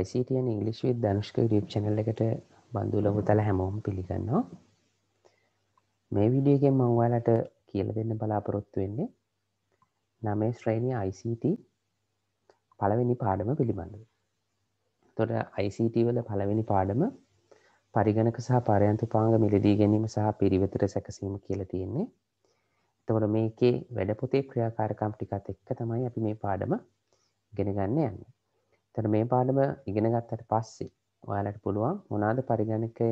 යිCTන් English with Dhanushka රිප් channel එකට බඳුලහු තල හැමෝම් පිළිගන්නවා මේ විඩියගෙන් මංවාලට කියල දෙන්න බලාපොරොත්තු වෙන්නේ නමේ ශ්‍රේණිය ICT පළවෙනි පාඩම පිළිබඳ තොට ICT වල පළවෙනි පාඩම පරිගණක සහ පරයන්තු පාංග මිලදී ගැනීම සහ පිරිවෙතර සැකසීම කියල තියෙන්නේ එතකොට මේකේ වැඩපොතේ ක්‍රියාකාරකම් ටිකත් එක්ක තමයි අපි මේ පාඩම ගෙනගන්න යන්නේ තර මේ පාඩම ඉගෙන ගත්තට පස්සේ ඔයාලට පුළුවන් මොනාද පරිගණකය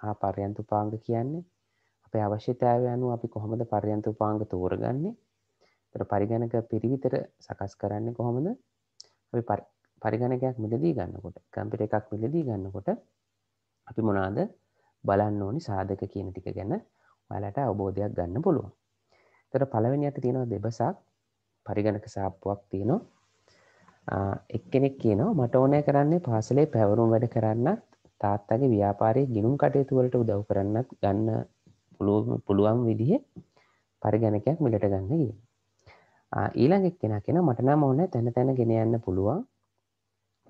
හා පර්යන්ත උපාංග කියන්නේ අපේ අවශ්‍යතාවය අනුව අපි කොහොමද පර්යන්ත උපාංග තෝරගන්නේ තර පරිගණක පිරිවිතර සකස් කරන්නේ කොහොමද අපි පරිගණකයක් මිලදී ගන්නකොට කම්පිට එකක් මිලදී ගන්නකොට අපි මොනාද බලන්න ඕනි සාධක කියන ටික ගැන ඔයාලට අවබෝධයක් ගන්න පුළුවන් තර පළවෙනි අත තියෙනවා දෙබසක් පරිගණක සාප්පුවක් තියෙනවා එක්කෙනෙක් කියනවා මට ඕනෑ කරන්නේ පාසලේ පැවරුම් වැඩ කරන්නත් තාත්තගේ ව්‍යාපාරය ගිනුම් කටයුතු වලට උදව් කරන්නත් ගන්න පුළුවන් විදිහ පරිගණකයක් මිලට ගන්න කිය ඊළඟ එක්කෙන කෙන මටනම් ඕන තැන තැන ගෙන යන්න පුළුවන්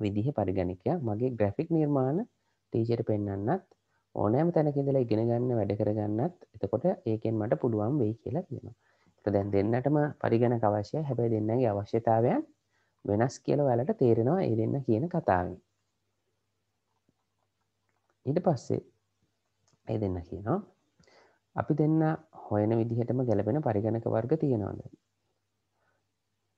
විදිහ පරිගණකයක් මගේ ග්‍රැෆික් නිර්මාණ ටීචයට පෙන්න්නත් ඕනෑම තැනකිදලා ඉගෙන ගන්න වැඩ කරගන්නත් එතකොට ඒකෙන් මට පුළුවන් වෙයි කියලා කියනවා. දැන් දෙන්නටම පරිගණක අවශ්‍යය හැබැයි දෙන්නගේ අවශ්‍යතාවයන් වෙනස් කියල වැලට තේරෙනවා ඒ දෙන්න කියන කතාවෙන් ඊට පස්සේ ඇයි දෙන්න කියනවා අපි දෙන්න හොයන විදිහටම ගැලපෙන පරිගණක වර්ග තියෙනවාද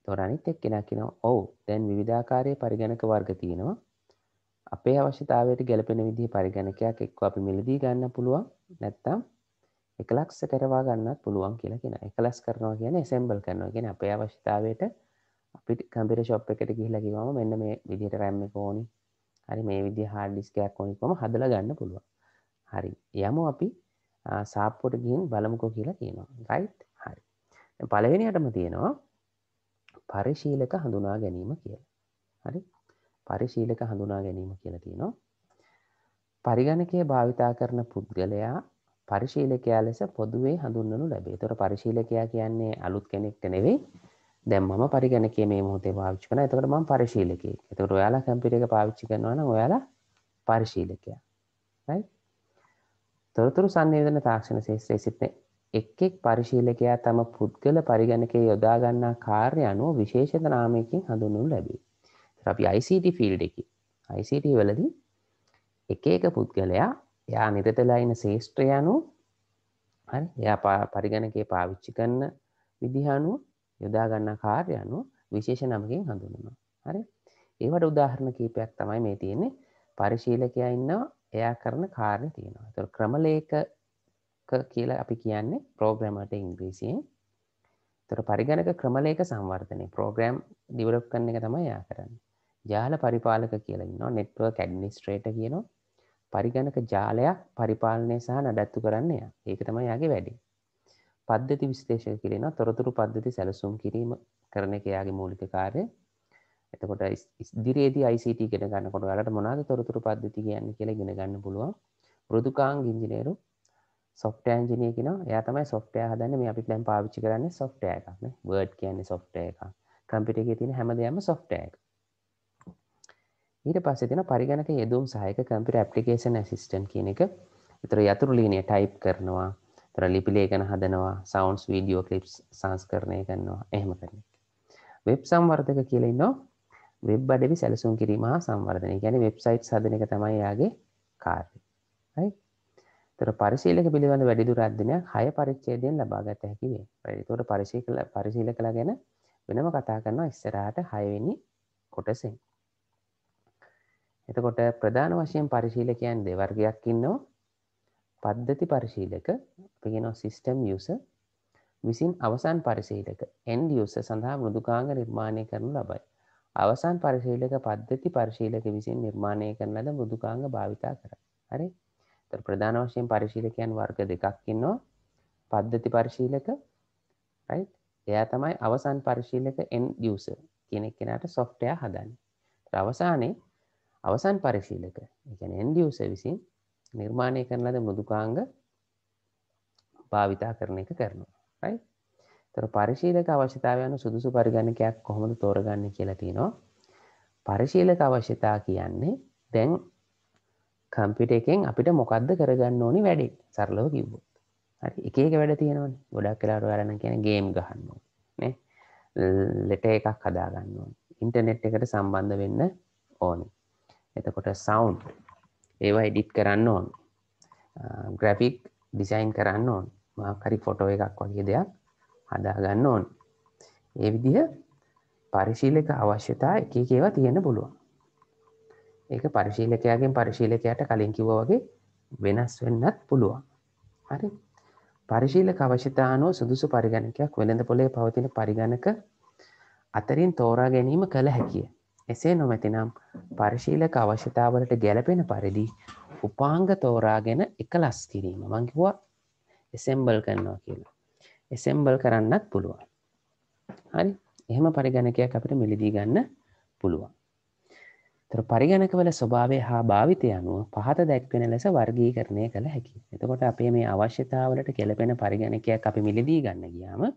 තොරනිත් එක් කෙනක් කියෙන ඔවු දැන් විධාකාරය පරිගණක වර්ග තියෙනවා අපේ අවශ්‍යතාවයට ගැලපෙන විදිහ පරිගණකයක් එක්ව අපි මිලදී ගන්න පුළුවන් නැත්තම් එකලක්ස කරවා ගන්නත් පුළුවන් කියලා කියෙන එකලස් කරනවා කියන එසෙම්බල් කරනවා කියෙන අපේ අවශ්‍යතාවයට අපි කම්පිට ශොප් එකට ගිහිලා කිවම මෙන්න මේ විදිහට රැම්ම කෝනි හරි මේ විදි හාඩිස්කයක් කොනිකොම හදල ගන්න පුළුවන් හරි යම අපි සාප්පොට ගිහින් බලමුකෝ කියලා තියෙනවා රයිට් හරි පලවෙනියටම තියෙනවා පරිශීලක හඳුනා ගැනීම කියලා හරි පරිශීලක හඳුනා ගැනීම කියලා තියෙනවා පරිගණකය භාවිතා කරන පුද්ගලයා පරිශීලකයා ලෙස පොදුවේ හඳුන්වනු ලැබේ තොර පරිශීලකයා කියන්නේ අලුත් කෙනෙක්ට නෙවෙයි දැන් මම පරිගණකයේ මේ මොහොතේ පාවිච්චි කරනවා. එතකොට මම පරිශීලකයෙක්. එතකොට ඔයාලා කම්පියුටර් එක පාවිච්චි කරනවා නම් ඔයාලා පරිශීලකයා. right? තොරතුරු සංවේදන තාක්ෂණ ශාස්ත්‍රයේ සිටින එක් එක් පරිශීලකයා තම පුද්ගල පරිගණකයේ යොදා ගන්නා කාර්ය අනුව විශේෂිත නාමයකින් හඳුන්වනු ලැබේ. ඒතර අපි ICT field එකේ ICT වලදී එක එක පුද්ගලයා එයා නිරතලා ඉන ශේෂ්ත්‍රය අනුව හරි එයා පරිගණකයේ පාවිච්චි කරන විදිහ අනුව යොදාගන්නා කාර්ය අනුව විශේෂ නමකින් හඳුන්වනවා. හරි? ඒවට උදාහරණ කීපයක් තමයි මේ තියෙන්නේ. පරිශීලකයා ඉන්නවා. එයා කරන කාර්ය තියෙනවා. ඒතකොට ක්‍රමලේඛක කියලා අපි කියන්නේ ප්‍රෝග්‍රෑමර්ට ඉංග්‍රීසියෙන්. ඒතකොට පරිගණක ක්‍රමලේඛ සංවර්ධනය ප්‍රෝග්‍රෑම් ඩෙවලොප් කරන එක තමයි එයා කරන්නේ. ජාල පරිපාලක කියලා ඉන්නවා. network administrator කියනවා. පරිගණක ජාලයක් පරිපාලනය සහ නඩත්තු කරන්න එයා. ඒක තමයි එයාගේ වැඩේ. පද්ධති විශ්ලේෂණ කිරීම තොරතුරු පද්ධති සැලසුම් කිරීම කරන එක එයාගේ මූලික කාර්ය එතකොට ඉස්දිරේදී ICT ගෙන ගන්නකොට ඔයාලට මොනවද තොරතුරු පද්ධති කියන්නේ කියලා ඉගෙන ගන්න පුළුවන් මෘදුකාංග ඉංජිනේරු software engineer කෙනා එයා තමයි software හදන්නේ මේ අපි දැන් පාවිච්චි කරන්නේ software එකක් නේ word කියන්නේ software එකක් computer එකේ තියෙන හැම දෙයක්ම software එකක් ඊට පස්සේ තියෙන පරිගණක යෙදුම් සහයක computer application assistant කියන එක විතර යතුරු ලියනේ type කරනවා තොර ලිපිලේකන හදනවා සවන්ස් වීඩියෝ කලිප්ස් සංස්කරණය කරනවා එහෙම කරන වෙබ් සම්වර්ධක කියලෙන්න වෙබ් අඩවි සැලසුම් කිරීම සම්වර්ධනය ගැන වෙබ්සයිට් සදන එක තමයි යාගේ කාර්ය තොර පරිශීලක පිළිබඳ වැඩිදු රද්ධනයක් හය පරිච්චේදයෙන් ලබාගත හැකිවේ වැඩිතුවට පරිශී කළ පරිශීල කළ ගැන වෙනම කතා කරනවා ඉස්සරහට හයවෙනි කොටසෙන් එතකොට ප්‍රධාන වශයෙන් පරිශීලකයන් දෙවර්ගයක් ඉන්නවා පද්ධති පරිශීලක පිගෙන සිිස්ටම් යුස විසින් අවසන් පරිශීලක එන් යුස සඳහා මෘදුකාංග නිර්මාණය කරනු ලබයි. අවසන් පරිශීලක පද්ධති පරිශීලක විසින් නිර්මාණය කරන ලද මෘදුකාංග භාවිතා කර. හරි ත ප්‍රධාන වශයෙන් පරිශීලකයන් වර්ග දෙකක්කින්නවා පද්ධති පරිශීලක එයා තමයි අවසන් පරිශීලක එන් ියස කෙනෙක් කෙනට සොෆ්ටය හදන්න අවසානයේ අවසන් පරිශීලක එකන් එන්ඩියස විසින් නිර්මාණය කරන ලද මෘදුකාංග භාවිතා කරන එක කරනවා රයි තොර පරිශීලක අවශ්‍යතාවයන සුදුසු පරිගණකයක් කොහොමද තෝරගන්න කියලා තිනවා පරිශීලක අවශ්‍යතා කියන්නේ දැන් කම්පිට එකෙන් අපිට මොකක්ද කරගන්න ඕනි වැඩි සරලව කිව්බොත් හරි එකක වැඩ තියෙනවන ගොඩක් කලාට අරන කියන ගේම් ගහන්න නේ ලෙට එකක් හදාගන්න ඕන ඉන්ටනෙට් එකට සම්බන්ධ වෙන්න ඕනි එතකොට සවන්් ඒවා එඩිට් කරන්න ඕන් ග්‍රැෆික් ඩිසයින් කරන්න ඕන් මහකරි ෆොටෝ එකක් වගේ දෙයක් හදාගන්න ඕන් ඒ විදිහ පරිශීලක අවශ්‍යතා එක ඒවා තියෙන පුළුවන් ඒක පරිශීලකයාගෙන් පරිශීලකයට කලින් කිව වගේ වෙනස් වෙන්නත් පුළුවන් හරි පරිශීල අවශ්‍යතානුව සුදුසු පරිගණකයක් වෙළඳ පොලේ පවතින පරිගණක අතරින් තෝරා ගැනීම කළ හැකිය එසේ නොමැතිනම් පරිශීලක අවශ්‍යතාවලට ගැලපෙන පරිදි උපාංග තෝරාගෙන එකලස් කිරීම මංකිවා එසෙම්බල් කරනවා කියලා. එසෙම්බල් කරන්නත් පුළුවන්. හරි එහෙම පරිගණකයක් අපිට මිලිදී ගන්න පුළුවන්. තර පරිගණකවල ස්වභාවය හා භාවිතය අනුව පහත දැක්වෙන ලෙස වර්ගීකරණය කළ හැකි. එතකොට අපේ මේ අවශ්‍යතාවලට කෙලපෙන පරිගණකයක් අපි මිලිදී ගන්න ගියාම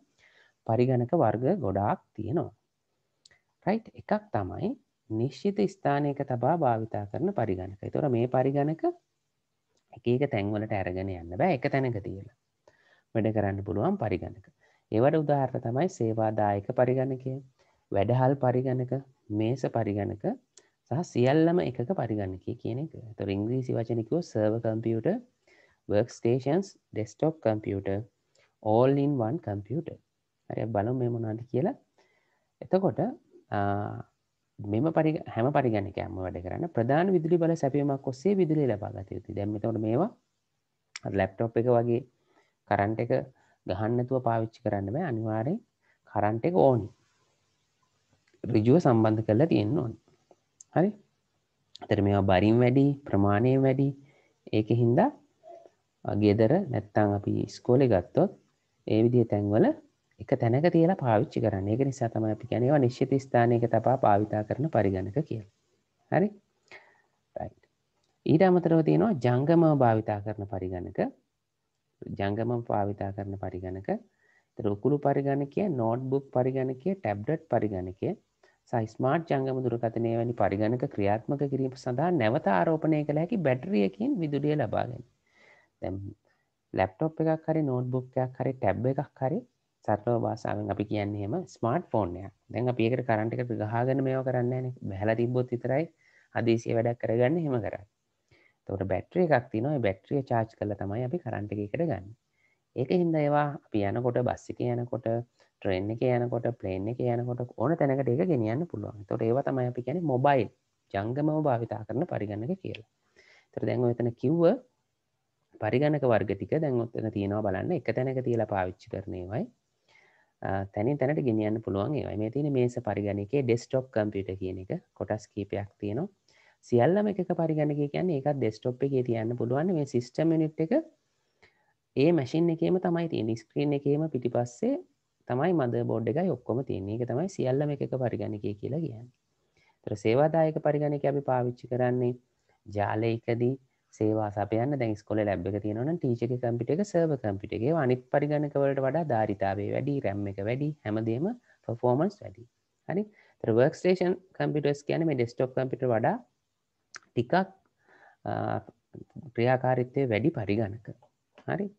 පරිගණක වර්ග ගොඩාක් තියෙනවා. රයිට් එකක් තමයි නිශ්චිත ස්ථානයක තබා භාවිතා කරන පරිගණක තොර මේ පරිගණක එකක තැන්වලට ඇරගෙන යන්න බෑ එක තැනක තියලා වැඩ කරන්න පුළුවන් පරිගණක ඒවට උදාහරණ තමයි සේවාදායක පරිගණකය වැඩහල් පරිගණක මේස පරිගණක සහ සියල්ලම එක පරිගණක කියන එක තොර ඉංග්‍රීසි වචනකෝ සර්ව කම්පියට වර්ක්ස්ටේෂන්ස් ඩෙස්ටොප් කම්පියට ඕල්ඉන්වන් කම්පියට ඇය බලු මේ මොනාද කියලා එතකොට මෙම පරි හැම පරිගණක ඇම වැඩ කරන්න ප්‍රධාන විදුලි බල සැපීමක් ඔස්සේ විදුලි ලබා ගත යුතු දැමතවට මේවා ලැප්ටොප් එක වගේ කරන්ට එක ගහන්නතුව පාවිච්චි කරන්න බෑ අනිවාරෙන් කරන්ට එක ඕනි රිජුව සම්බන්ධ කරලා තියෙන්න්න ඕන හරි අතර මේවා බරින් වැඩි ප්‍රමාණය වැඩි ඒක හින්දා ගෙදර නැත්තං අපි ස්කෝලෙ ගත්තොත් ඒ විදිහ තැන්වල එක තැනක තියලා පාවිච්චි කරන්න එක නිසා තම අපි ගැනවා නිශ්්‍යත ස්ථානයක තබා පාවිතා කරන පරිගණක කියල හරි ඊට අමතරව තියෙනවා ජංගම භාවිතා කරන පරිගණක ජංගම පාවිතා කරන පරිගණක රුකුළු පරිගණකය නෝට්බුක් පරිගණකය ටැබ්ඩට් පරිගණකය සයිස්මාර්ට් ජංගම දුරකතනය වැනි පරිගණක ක්‍රියාත්මක කිරීම සඳහා නැවත ආරෝපණය කළ හැකි බැටරියකින් විදුලිය ලබාගෙන තැම් ලැප්ටොප් එකක් හරි නෝට්බුක්යක් හරි ටැබ් එකක් හරි සරලව භාෂාවෙන් අපි කියන්නේ එහෙම ස්මාර්ට් ෆෝන් එකක්. දැන් අපි ඒකට කරන්ට් එකට ගහගෙන මේවා කරන්නේ නැහැනේ. බහැලා තිබ්බොත් විතරයි හදිසිය වැඩක් කරගන්න එහෙම කරන්නේ. එතකොට බැටරි එකක් තියෙනවා. ඒ බැටරිය charge කරලා තමයි අපි කරන්ට් එක එකට ගන්න. ඒක හින්දා ඒවා අපි යනකොට බස් එකේ යනකොට, ට්‍රේන් එකේ යනකොට, ප්ලේන් එකේ යනකොට ඕන තැනකට ඒක ගෙනියන්න පුළුවන්. එතකොට ඒවා තමයි අපි කියන්නේ මොබයිල් ජංගමව භාවිතා කරන පරිගණක කියලා. එතකොට දැන් ඔය එතන කිව්ව පරිගණක වර්ග ටික දැන් ඔතන තියෙනවා බලන්න එක තැනක තියලා පාවිච්චි කරනේවයි තැනින් තැනට ගෙනියන්න පුළුවන් ඒවයි මේ තියෙන මේස පරිගණකේ ඩෙස්ටොප් කම්පියුට කියන එක කොටස් කීපයක් තියෙනවා සියල්ලම එක පරිගණක කියන්නේ එකක් ඩෙස්ටොප් එකේ තියන්න පුළුවන් මේ සිස්ටම් යුනිට් එක ඒ මැෂින් එකේම තමයි තියෙන ස්ක්‍රීන් එකේම පිටිපස්සේ තමයි මද බෝඩ් එකයි ඔක්කොම තියෙන්නේ ඒක තමයි සියල්ලම එක පරිගණකය කියලා කියන්නේ. ඒතර සේවාදායක පරිගණකය අපි පාවිච්චි කරන්නේ ජාලයකදී සේවා සපයන්න දැන් ස්කොල ලැබ් එක තියෙනවන ටීචක කම්පිට එක සර්ව කම්පිට එක අනිත් පරිගණකවලට වඩා ධාරිතාවේ වැඩි රැම් එක වැඩි හැමදේම පෆෝමන්ස් වැඩි හරි ර්වර්ක් ටේෂන් කම්පිටස් කියන මේ ඩෙස්ටොප් කම්පිට වඩා ටිකක් ක්‍රියාකාරිත්තය වැඩි පරිගණක හරි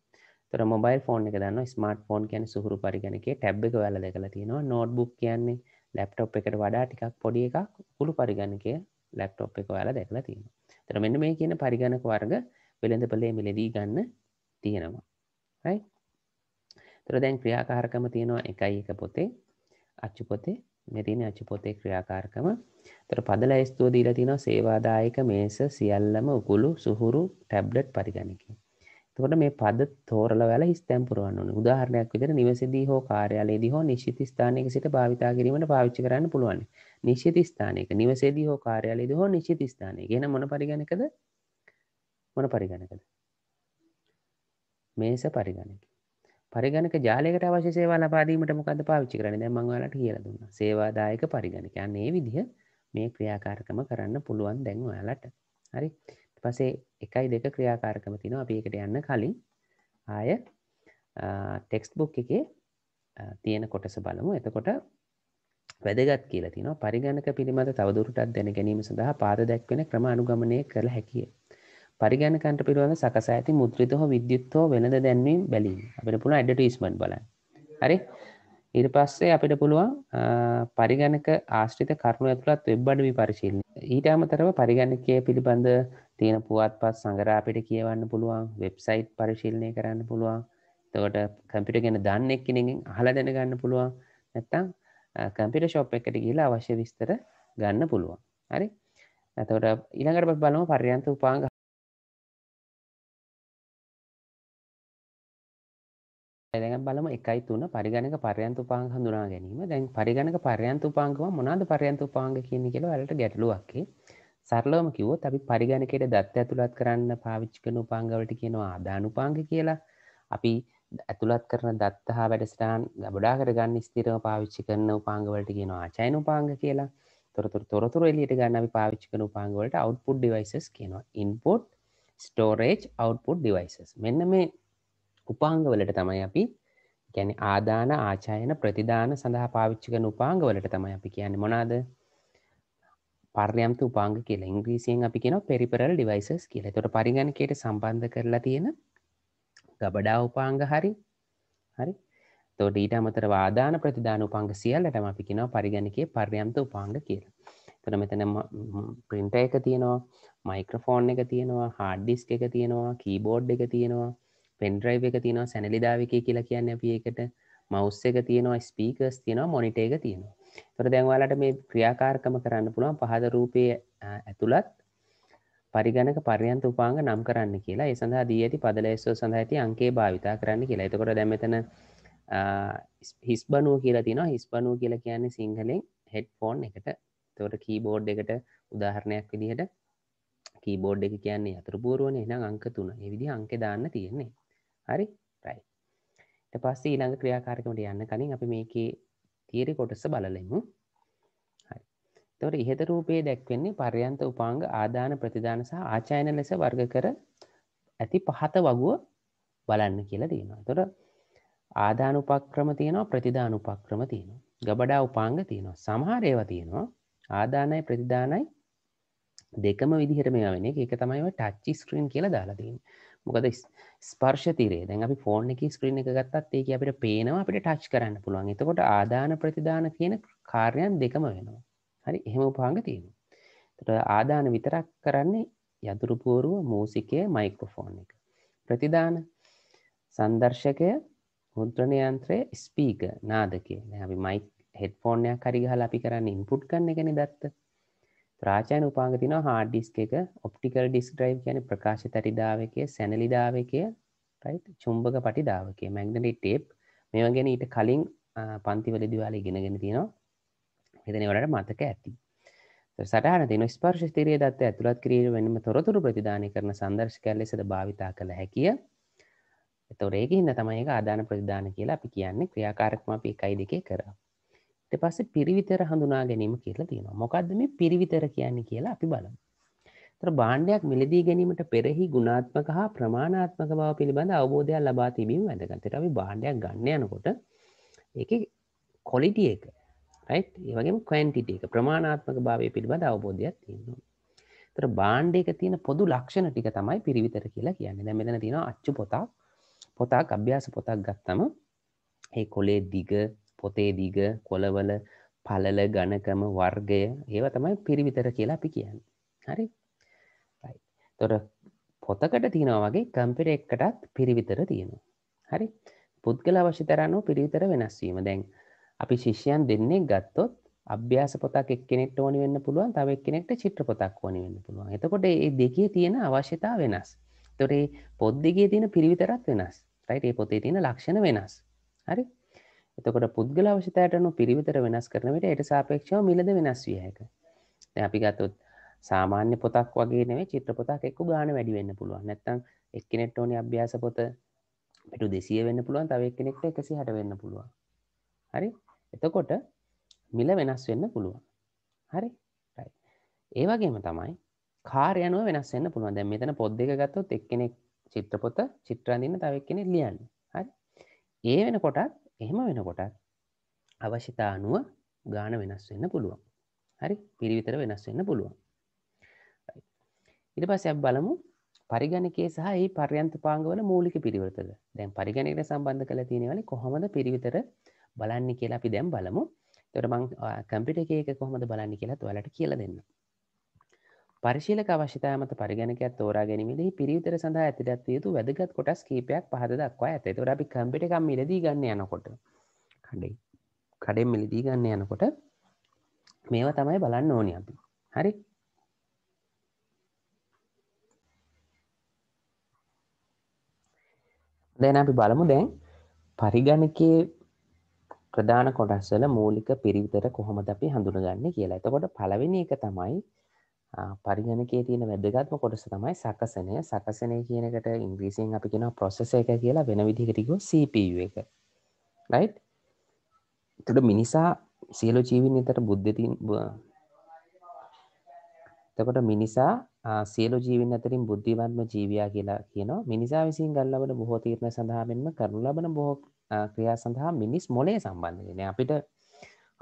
තොර මොබයිල් ෆෝන් එක දන්න ස්මර්ට ෆෝන් කියන සුහරු පරිගණකේ ටැබ් එක වැල දෙකලා තියෙනවා නෝට් බුක් කියන්නේ ලැප්ටොප් එකට වඩා ටිකක් පොඩි එකක් කුළු පරිගණකය ලැප්ටොප් එක වැල දෙකලා තියෙනවා තර මෙන්න මේ කියන පරිගණක වර්ග වෙළඳපලේ මිලදී ගන්න තියෙනවා තර දැන් ක්‍රියාකාරකම තියෙනවා එකයි එක පොතේ අච්චු පොතේ මෙතින අච්චු පොතේ ක්‍රියාකාරකම තර පදල ස්තුව දීලා තියෙනවා සේවාදායක මේස සියල්ලම උකුළු සුහුරු ටැබ්ලට් පරිගණකින් තකොට මේ පද තෝරල වැල ස්තැම්පුරුවන් වන උදාහරණයක් විතර නිවසදී හෝ කාර්යාලයේදී හෝ නිශ්චිත ස්ථානයක සිට භාවිතා කිරීමට පාවිච්චි කරන්න පුළුවන් නිශ්චිත ස්ථානයක නිවසේදී හෝ කාර්යාලයේදී හෝ නිශ්චිත ස්ථානයක එන මොන පරිගණකද මොන පරිගණකද මේස පරිගණක පරිගණක ජාලයකට අවශ්‍ය සේවා ලබා දීමට මොකද්ද පාවිච්චි කරන්නේ දැන් මම ඔයාලට කියලා දුන්නා සේවාදායක පරිගණක. අන්න ඒ විදිහ මේ ක්‍රියාකාරකම කරන්න පුළුවන් දැන් ඔයාලට. හරි. පසේ එකයි දෙක ක්‍රියාකාරකම තිනවා අපි එකට යන්න කලින් ආය ටෙක්ස් බුක් එකේ තියෙන කොටස බලමු එතකොට වැදගත් කියලා තිනවා පරිගණක පිළිබඳ තවදුරටත් දැන ගැනීම සඳහා පාද දැක්වෙන ක්‍රම අනුගමනය කළ හැකිය පරිගණකන්ට පිළිබඳ සකසා ඇති මුද්‍රිත හෝ විද්‍යුත් හෝ වෙනද දැන්වීම බැලීම අපිට පුළුවන් ඇඩ්වර්ටයිස්මන්ට් බලන්න හරි ඊට පස්සේ අපිට පුළුවන් පරිගණක ආශ්‍රිත කරුණු ඇතුළත් වෙබ්බඩවි පරිශීලන ඊට අමතරව පරිගණකය පිළිබඳ තියෙන පුවත් පත් සඟර අපිට කියවන්න පුළුවන් වෙබ්සයිට් පරිශීලනය කරන්න පුළුවන් තකොට කම්පිට ගැන දන්න එක්කෙනකින් අහල දැනගන්න පුළුවන් නැත්තං කම්පිට ශොප් එකට කියලා අවශ්‍ය විස්තර ගන්න පුළුවන් හරි ඇතවට ඉළඟට බලම පරියන්ත උපාග ඇදැ බලම එකයි තුන පරිගණක පරයන්තු පාං හඳුනා ගැනීම දැන් පරිගණක පරයන්තු පාංගම මොනාද පරයන්තු පාංග කියන කෙල වලට ගැටලුවක්කේ සරලෝම කිවොත් අපි පරිගණකට දත්ත ඇතුළත් කරන්න පාවිච්චිකන උපාංගවලට කියනවා ආදානු පාංග කියලා අපි ඇතුළත් කරන දත්ත හා වැඩස්ටාන් ගබඩා කරගන්න ස්තිරව පාවිච්චි කරන උපාංගවලට කියනවා ආචයන උපාංග කියලා තොරතුර තොරතුර එලියට ගන්න අපි පාවිච්චිකන උපාංගවලට අවුපුඩ් ඩිවයිසස් කියනවා ඉන්පොට් ස්ටෝරේජ් අවුපුඩ් ඩිවයිසස් මෙන්න මේ උපාංගවලට තමයි අපි ගැන ආදාන ආචායන ප්‍රතිදාන සඳහා පාවිච්චි කරන උපාංගවලට තමයි අපි කියන්නේ මොනාද පර්යම්ත උපාංග කියලා ඉංග්‍රීසියෙන් අපි කියන පෙරිපරල් ඩිවයිසස් කියලා තොට පරිගණකයට සම්බන්ධ කරලා තියෙන ගබඩා උපාංග හරි හරි තොට ඊට අමතර වාදාන ප්‍රතිධාන උපාංග සියල්ලටම අපි කියනවා පරිගණකයේ පර්යම්ත උපාංග කියලා තොට මෙතන ප්‍රින්ට එක තියෙනවා මයික්‍රෆෝන් එක තියෙනවා හාඩ්ඩිස්ක එක තියෙනවා කීබෝඩ් එක තියෙනවා පෙන්ඩ්‍රයි් එක තියෙනවා සැනලිදාවකේ කියලා කියන්න අප එකට මවස් එක තියෙනවා ස්පීකස් තියෙනවා මොනිට එක තියෙනවා තොර දැන්වාලට මේ ක්‍රියාකාරකම කරන්න පුළුවන් පහද රූපය ඇතුළත් පරිගණක පරියන්ත උපාංග නම් කරන්න කියලා ඒ සඳහා දී ඇති පදලස්ව සඳහා ඇති අංකේ භාවිතා කරන්න කියලා එතකොට දැමතන හිස් බනුව කියලා තිනවා හිස් බනුව කියලා කියන්නේ සිංහලෙන් හෙඩ් ෆෝන් එකට තවට කීබෝඩ් එකට උදාහරණයක් විදිහට කීබෝඩ් එක කියන්නේ අතුරපුරුවන එන අංක තුන එවිදි අංක දාන්න තියෙන්නේ හරි රයි ට පස්සේ ඊළඟ ක්‍රියාකාරකමට යන්න කලින් අපි මේකේ තීරි කොටස බලලෙමු තොර ඉහත රූපයේ දැක්වෙන්නේ පර්යන්ත උපාංග ආදාන ප්‍රතිදාන සහ ආචායන ලෙස වර්ග කර ඇති පහත වගුව බලන්න කියලා තියෙනවා. තොර ආදාන උපක්‍රම තියෙනවා ප්‍රතිදාන උපක්‍රම තියෙනවා. ගබඩා උපාංග තියෙනවා. සමහර ඒවා තියෙනවා ආදානයි ප්‍රතිදානයි දෙකම විදිහට මේවා වෙන එක. ඒක තමයි ඔය ටච් ස්ක්‍රීන් කියලා දාලා තියෙන්නේ. මොකද ස්පර්ශ තිරේ දැන් අපි ෆෝන් එක ස්ක්‍රීන් එක ගත්තත් ඒක අපිට පේනවා අපිට ටච් කරන්න පුළුවන් එතකොට ආදාන ප්‍රතිදාන කියන කාර්යන් දෙකම වෙනවා හරි එහෙම උපාංග තියෙනවා ආදාන විතරක් කරන්නේ යතුරුපුවරුව මූසිකය මයික්‍රොෆෝන් එක ප්‍රතිදාන සංදර්ශකය මුද්‍රණ යන්ත්‍රය ස්පීක නාදකය අපි මයික් හෙඩ්ෆෝර්නයක් හරිගහල අපි කරන්න ඉන්පුට් කන්න එකන දත්ත ත්‍රාචයන උපාග තින හාඩ ඩිස්ක එක ඔප්ටිකල් ඩිස් ්‍රයි් කියන ප්‍රකාශ තරිදාවකය සැනලිදාවකය චුම්භක පටි දාවකේ මැගනට ටේප් මේ වගෙන ඊට කලින් පන්තිවල දවාල ඉගෙනගෙන තියෙනවා එතන වලට මතක ඇති සටහන තින ස්පර්ශ ස්තිරිය දත්ත ඇතුළත් කිරීම වෙනම තොරතුරු ප්‍රතිධානය කරන සංදර්ශකය ලෙසද භාවිතා කළ හැකිය එතොරේක හින්න තමයි එක ආධාන ප්‍රතිධාන කියලා අපි කියන්නේ ක්‍රියාකාරක්ම අපි එකයි දෙකේ කරා ඊට පස්සේ පිරිවිතර හඳුනා ගැනීම කියලා තියෙනවා. මොකද්ද මේ පිරිවිතර කියන්නේ කියලා අපි බලමු. ඒතර භාණ්ඩයක් මිලදී ගැනීමට පෙරෙහි ගුණාත්මක හා ප්‍රමාණාත්මක බව පිළිබඳ අවබෝධයක් ලබා ගැනීම වැදගත්. ඒතර අපි භාණ්ඩයක් ගන්න යනකොට ඒකේ quality එක right? ඒ වගේම quantity එක ප්‍රමාණාත්මක භාවය පිළිබඳ අවබෝධයක් තියෙනවා. ඒතර භාණ්ඩයක තියෙන පොදු ලක්ෂණ ටික තමයි පිරිවිතර කියලා කියන්නේ. දැන් මෙතන තියෙනවා අච්චු පොතක්. පොතක් අභ්‍යාස පොතක් ගත්තම ඒ කොලේ දිග පොතේ දිග කොළවල පලල ගණකම වර්ගය ඒව තමයි පිරිවිතර කියලා අපි කියන්න හරි තොට පොතකට තියෙනවා වගේ කම්පිට එක්කටත් පිරිවිතර තියෙනවා හරි පුද්ගල අවශ්‍යතරන්නෝ පිරිවිතර වෙනස්වීම දැන් අපි ශිෂ්‍යයන් දෙන්නේ ගත්තොත් අභ්‍යාස පොතක් එක්කෙනෙක්ට ඕනි වෙන්න පුළුවන් තව එක්කෙනෙක්ට චිත්‍ර පොතක් ඕනි වෙන්න පුළුවන් එතකොට ඒ දෙකේ තියෙන අවශ්‍යතා වෙනස් තොරේ පොත් දෙකේ තියෙන පිරිවිතරත් වෙනස් රයිට ඒ පොතේ තියෙන ලක්ෂණ වෙනස් හරි එතකොට පුද්ගල අවශ්‍යතාවයටනු පිරිවිතර වෙනස් කරන විට ඊට සාපේක්ෂව මිලද වෙනස් විය හැකියි. දැන් අපි ගත්තොත් සාමාන්‍ය පොතක් වගේ නෙවෙයි චිත්‍ර පොතක් එක්ක ගාණ වැඩි වෙන්න පුළුවන්. නැත්නම් එක්කෙනෙක්ට ඕනේ අභ්‍යාස පොත පිටු 200 වෙන්න පුළුවන්, තව එක්කෙනෙක්ට 160 වෙන්න පුළුවන්. හරි? එතකොට මිල වෙනස් වෙන්න පුළුවන්. හරි? right. ඒ වගේම තමයි කාර්ය අනුව වෙනස් වෙන්න පුළුවන්. දැන් මෙතන පොත් දෙක ගත්තොත් එක්කෙනෙක් චිත්‍ර පොත චිත්‍ර අඳින්න, තව එක්කෙනෙක් ලියන්න. හරි? ඒ වෙනකොටත් එහෙම වෙනකොට අවශ්‍යතා අනුව ගාන වෙනස් වෙන්න පුළුවන් හරි පිරිවිතර වෙනස් වෙන්න පුළුවන් ඉට පස් ඇබ් බලමු පරිගණකේ සහ ඒ පර්යන්ත පාංගවල මූලික පිරිවතද දැන් පරිගණයට සම්බන්ධ කළ තියෙනවල කොහොමද පිරිවිතර බලන්න කියලා අපි දැම් බලමු තොරමං කම්පිට එකක කොහොමද බලන්න කියලා තුවලට කියල දෙන්න පරිශීලක අවශ්‍යතා මත පරිගණකයක් තෝරා ගැනීමෙහි පිරිවිතර සඳහා ඇතිදත් යුතු වැදගත් කොටස් කීපයක් පහත දක්වා ඇත තොර අපි කම්පිටකම් මිලදී ගන්න යනකොට කඩේ කඩෙන් මිලදී ගන්න යනකොට මේවා තමයි බලන්න ඕනි අපි හරි දැන් අපි බලමු දැන් පරිගණකයේ ප්‍රධාන කොටස්වල මූලික පිරිවිතර කොහොමද අපි හඳුනගන්නේ කියලා. එතකොට පළවෙනි එක තමයි පරිගණකේ තියෙන වැදගත්ම කොටස තමයි සකසනය සකසනය කියනකට ඉංග්‍රීසියෙන් අපි කෙන ප්‍රොසෙස එක කියලා වෙන විදිහකටිකෝ CPU එක රයි් තුට මිනිසා සියලු ජීවින් තට බුද්ධතින් තකොට මිනිසා සියලු ජීවින් අතරින් බුද්ධිවන්ම ජීවයා කියලා කියන මිනිසා විසින් ගල්ලබට බොහෝ තීරණ සඳහාමෙන්ම කරු ලබන බොහෝ ක්‍රියා සඳහා මිනිස් මොලේ සම්බන්ධගෙන අපිට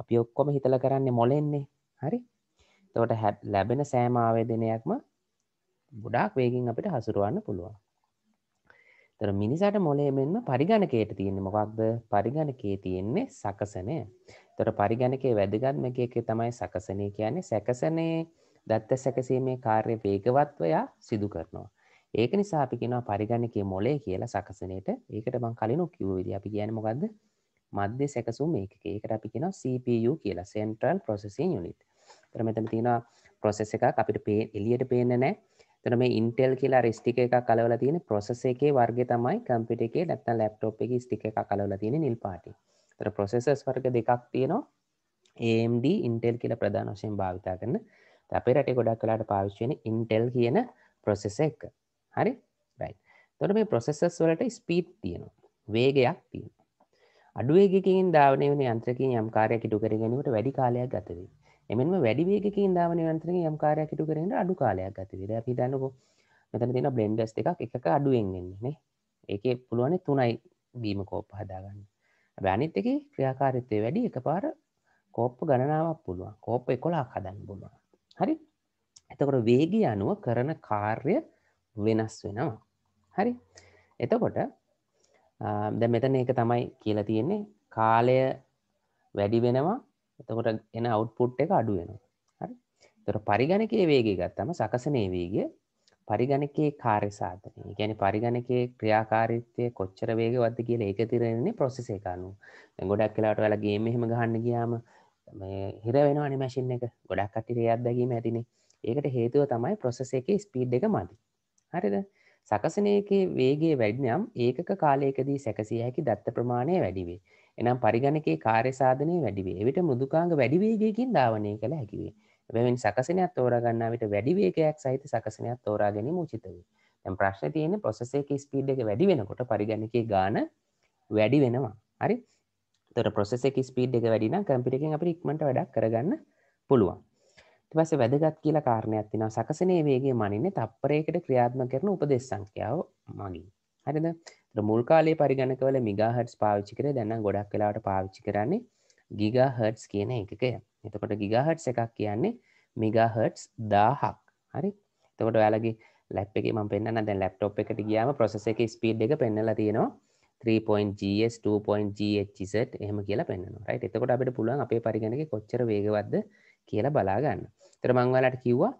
අපි ඔක්කොම හිතල කරන්නේ මොලෙන්නේ හරි තවට හැ ලැබෙන සෑම ආවේදනයක්ම ගොඩාක් වේගින් අපිට හසුරුවන්න පුළුවන් තර මිනිසාට මොලේ මෙන්ම පරිගණකයට තියෙන්නේ මොකක්ද පරිගණකයේ තියෙන්නේ සකසනය තොට පරිගණකේ වැදගත්ම එක තමයි සකසනය කියන්නේ සැකසනයේ දත්ත සැකසීමේ කාර්ය වේගවත්වයා සිදු කරනවා ඒක නිසා අපි කෙනවා පරිගණකේ මොලේ කියලා සකසනයට ඒකට මං කලිනු කිව්විදි අපි කියන මොකක්ද මධ්‍ය සැකසුම් ඒකක ඒකට අපි කෙනවා CPU කියලා සෙන්ට්‍රල් ප්‍රොසෙසින් යුනිට් තර මෙතන තියෙන ප්‍රොසෙස් එකක් අපිට පේ එලියට පේන්න නෑ තන මේ ඉන්ටෙල් කියලා රිස්ටික එක කලවල තියෙන ප්‍රොසෙස් එකේ වර්ග තමයි කම්පිට එකේ නැත්තන් ලැප්ටොප් එක ස්ටික එක කලවල තියෙන නිල් පාටි තර ප්‍රොසෙසස් වර්ග දෙකක් තියෙනවා AMD ඉන්ටෙල් කියලා ප්‍රධාන වශයෙන් භාවිතා කරන අපේ රටේ ගොඩක් කලාට පාවිච්චි වෙන ඉන්ටෙල් කියන ප්‍රොසෙස එක හරි රයිට් එතකොට මේ ප්‍රොසෙසර්ස් වලට ස්පීඩ් තියෙනවා වේගයක් තියෙනවා අඩු වේගකින් ධාවනය වෙන යන්ත්‍රකින් යම් කාර්යයක් ඉටු කර ගැනීමට වැඩි කාලයක් ගත වෙයි එමෙන්ම වැඩිවේගකින් දාමන යන්ත්‍රෙන් යම් කාරයක් ඉටු කරෙන අඩු කාලයක් ගත විර අපි දන්නකෝ මෙතන තියෙන බ්ලෙන්ඩස් එකක් එක අඩුවෙන් එන්නේ ඒක පුළුවනේ තුනයි බීම කෝප්ප හදාගන්න බැනිත් එක ක්‍රියාකාරිත්වය වැඩි එක පාර කෝප්ප ගණනාවක් පුළුවන් කෝප්ප එකොලා හදන්න පුළුවන් හරි එතකොට වේගය අනුව කරන කාර්ය වෙනස් වෙනවා හරි එතකොට ද මෙතන ඒක තමයි කියලා තියෙන්නේ කාලය වැඩි වෙනවා එතකොට එන අවුට්පුට් එක අඩු වෙනවා හරි තොර පරිගණකයේ වේගය ගත්තම සකසනය වේගය පරිගණකයේ කාර්ය සාධනය ගැන පරිගණකයේ ක්‍රියාකාරිත්වය කොච්චර වේගවද කියලා ඒක තිරෙන්නේ ප්‍රොසෙස එක අනු ගොඩක් කලාට වැල ගේම එහෙම ගහන්න ගියාම හිර වෙනවානි මැසින් එක ගොඩක් කටිරේ අත්දැකීම ඇතිනේ ඒකට හේතුව තමයි ප්‍රොසෙස එක ස්පීඩ් එක මදි හරිද සකසනයකේ වේගේ වැඩනම් ඒක කාලයකදී සැකසිය හැකි දත්ත ප්‍රමාණය වැඩිවේ එනම් පරිගණකේ කාර්ය සාධනය වැඩිවේ එවිට මෘදුකාංග වැඩිවේගයකින් ධාවනය කළ හැකිවේ එබැවින් සකසනයක් තෝරගන්නා විට වැඩිවේගයක් සහිත සකසනයක් තෝරා ගැනීම උචිත වේ දැන් ප්‍රශ්නේ තියෙන්නේ ප්‍රොසෙස් එකේ ස්පීඩ් එක වැඩි වෙනකොට පරිගණකයේ ගාන වැඩි වෙනවා හරි තොර ප්‍රසෙක් ස්පීඩ් එක වැඩින කැපිටකින් අපි ඉක්මට වැඩක් කරගන්න පුළුවන් තිවස වැදගත් කියලා කාරණයක් තින සකසනය වේගේ මනින්නේ තප්පරයකට ක්‍රියාත්ම කරන උපදෙස් සංඛ්‍යාව මගින් හරිද මුල්කාලේ පරිගණකවල මිගහටස් පාවිච්චි කර දැන්න ගොඩක් කලාට පාවිච්චි කරන්නේ ගිගහටස් කියන එකකය එතකොට ගිගහටස් එකක් කියන්නේ මිගහටස් දාහක් හරි තකොට ඔයාලගේ ලැප් එක ම පෙන්න්න දැ ලැප්ටොප් එකට ගියාම ප්‍රසෙස එක ස්පීඩ් එක පෙන්නලා තියෙනවා 3.gs 2.gz එහම කියලා පෙන්න්නවා යිට එතකොට අපට පුළුවන් අපේ පරිගණක කොච්චර වේගවද කියලා බලාගන්න තරමංවලට කිව්වා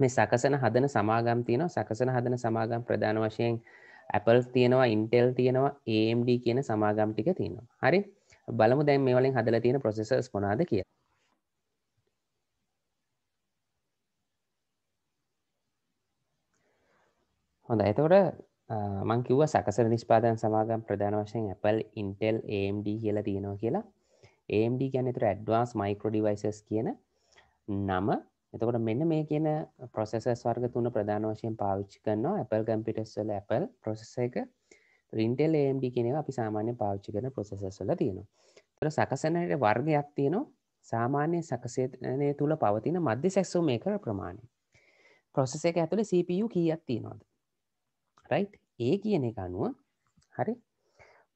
මේ සකසන හදන සමාගම් තියනවා සකසන හදන සමාගම් ප්‍රධාන වශයෙන් Apple තියෙනවා Intel තියෙනවා AMD කියන සමාගම් ටික තියෙනවා හරි බලමු දැන් මේ වලින් හදලා තියෙන processors මොනවාද කියලා හොඳයි එතකොට මං කිව්ව සකසර නිෂ්පාදන සමාගම් ප්‍රධාන වශයෙන් Apple Intel AMD කියලා තියෙනවා කියලා AMD ගැන තුර ඇඩ්වාන්ස් මයිකෝ ඩිවයිසස් කියන නම එතකොට මෙන්න මේ කියන ප්‍රොසෙසස් වර්ග තුන ප්‍රධාන වශයෙන් පාවිච්චි කරනවා Apple computers වල Apple processor එක Intel AMD කියන ඒවා අපි සාමාන්‍යයෙන් පාවිච්චි කරන processors වල තියෙනවා. ඒතර සකසනයේ වර්ගයක් තියෙනවා සාමාන්‍ය සකසනය තුල පවතින මධ්‍ය සැක්සෝ මේකර ප්‍රමාණය. processor එක ඇතුලේ CPU කීයක් තියෙනවද? right ඒ කියන එක අනුව හරි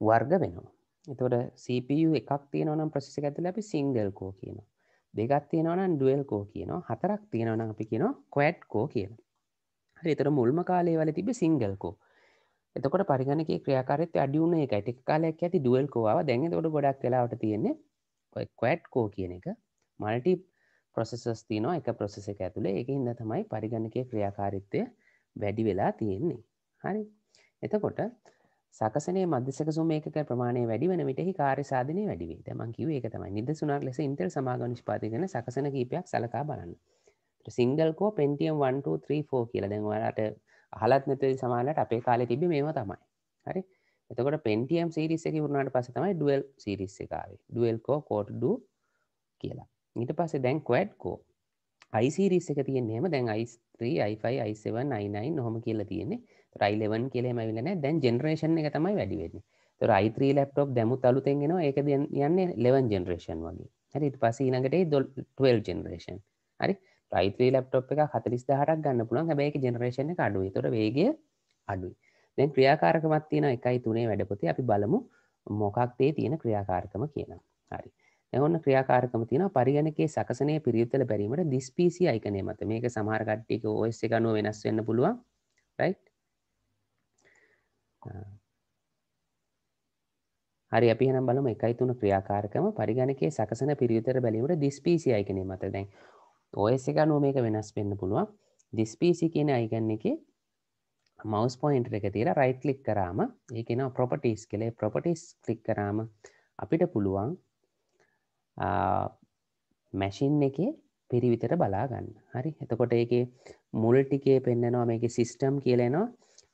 වර්ග වෙනවා එතකොට CPU එකක් තියෙනවනම් ප්‍රසිස ඇතුළ අපි සිංගල් කෝ කියනවා දෙකක් තියෙනවනම් ඩුවල් කෝ කියනවා හතරක් තියෙනවනම් අපි කියනවා කොට් කෝ කියන හරි එතර මුල්ම කාලේ වල තිබ සිංගල් කෝ එතකොට පරිගණක ක්‍රියාකාරත් අඩියුන එක ටික කාලයක් ඇති ඩුවල් කෝවා දැන් තොට ගොඩක් කලාවට තියෙන්නේ කොට් කෝ කියන එක මල්ටි ප්‍රොසෙසස් තියනවා එක ප්‍රොසෙස එක ඇතුළේ එක හිද තමයි පරිගණක ක්‍රියාකාරිත්වය වැඩි වෙලා තියෙන්නේ හරි එතකොට සකසනේ මධ්‍යසක සුම ඒකක ප්‍රමාණය වැඩි වන විටහි කාර්ය සාධනය වැඩිවේ තමන් කිව ඒක තමයි නිදසුනක් ලෙස ඉන්ටර් සමාග නිෂ්පාතිකන සකසන කීපයක් සලකා බලන්න සිංගල්කෝ පෙන්ටියම් 134 කියල දැන්වාලට අහලත් නැත සමාලට අපේ කාලෙ තිබ මේම තමයි හරි එතකොට පෙන්ටියම් සිරිස් එක වුණාට පස තමයි ඩුවල් සිරිස් එකකාවේ ඩුවල්කෝ කෝට් ඩ කියලා ඊට පස්සේ දැන් කොඩ්කෝ යිසිරිස් එක තියෙන්නේම දැන් i3 i5 i7 99 නොහොම කියලා තියෙන්නේ රයිලෙවන් කියලේ මැවිලන දැන් ජෙනරේෂන් එක තමයි වැඩිවෙන්නේ රයිත්‍රී ලප්ටොප් දැමුත් අලුතෙන්ගෙනවා ඒක යන්නේ ලෙවන් ජෙනරේෂන් වගේ හරි පස ඉනගටේ දොල් 12 ජෙනරේෂන් හරි රයිත්‍රී ලප්ටොප් එක හතලිස් දහටක් ගන්න පුළන් හැබැයි ජෙනරේෂණ එක අඩුයි තොර වේගය අඩුයි දැන් ක්‍රියාකාරකමත් තියෙන එකයි තුනේ වැඩපොති අපි බලමු මොකක්දේ තියෙන ක්‍රියාකාරකම කියන හරි එවන්න ක්‍රියාකාරකම තියෙන පරිගණකේ සකසනය පිරියුත්තල බැරීමට දිස්පීසි අයිකනය මත මේක සමාරකට්ටික ඔස් එක අනුව වෙනස් වෙන්න පුළුවන් රයිට් හරි අපි හනම් බලම එකයි තුන ක්‍රියාකාරකම පරිගණකයේ සකසන පිරිවිතර බැලීමට දිස්පීසි අයිකනේ මත දැන් ඔස් එක අනුව මේක වෙනස් වෙන්න පුළුවන් දිස්පීසි කියන අයිගන්න එක මවස් පොයින්ට එක තිර රයිට් ලික් කරාම ඒකෙන ප්‍රොපටිස් කළේ ප්‍රොපටිස් කලික් කරාම අපිට පුළුවන් මැෂින් එක පිරිවිතර බලාගන්න හරි එතකොට ඒ මුල්ටිකේ පෙන්න්නනවා මේක සිිස්ටම් කියලනවා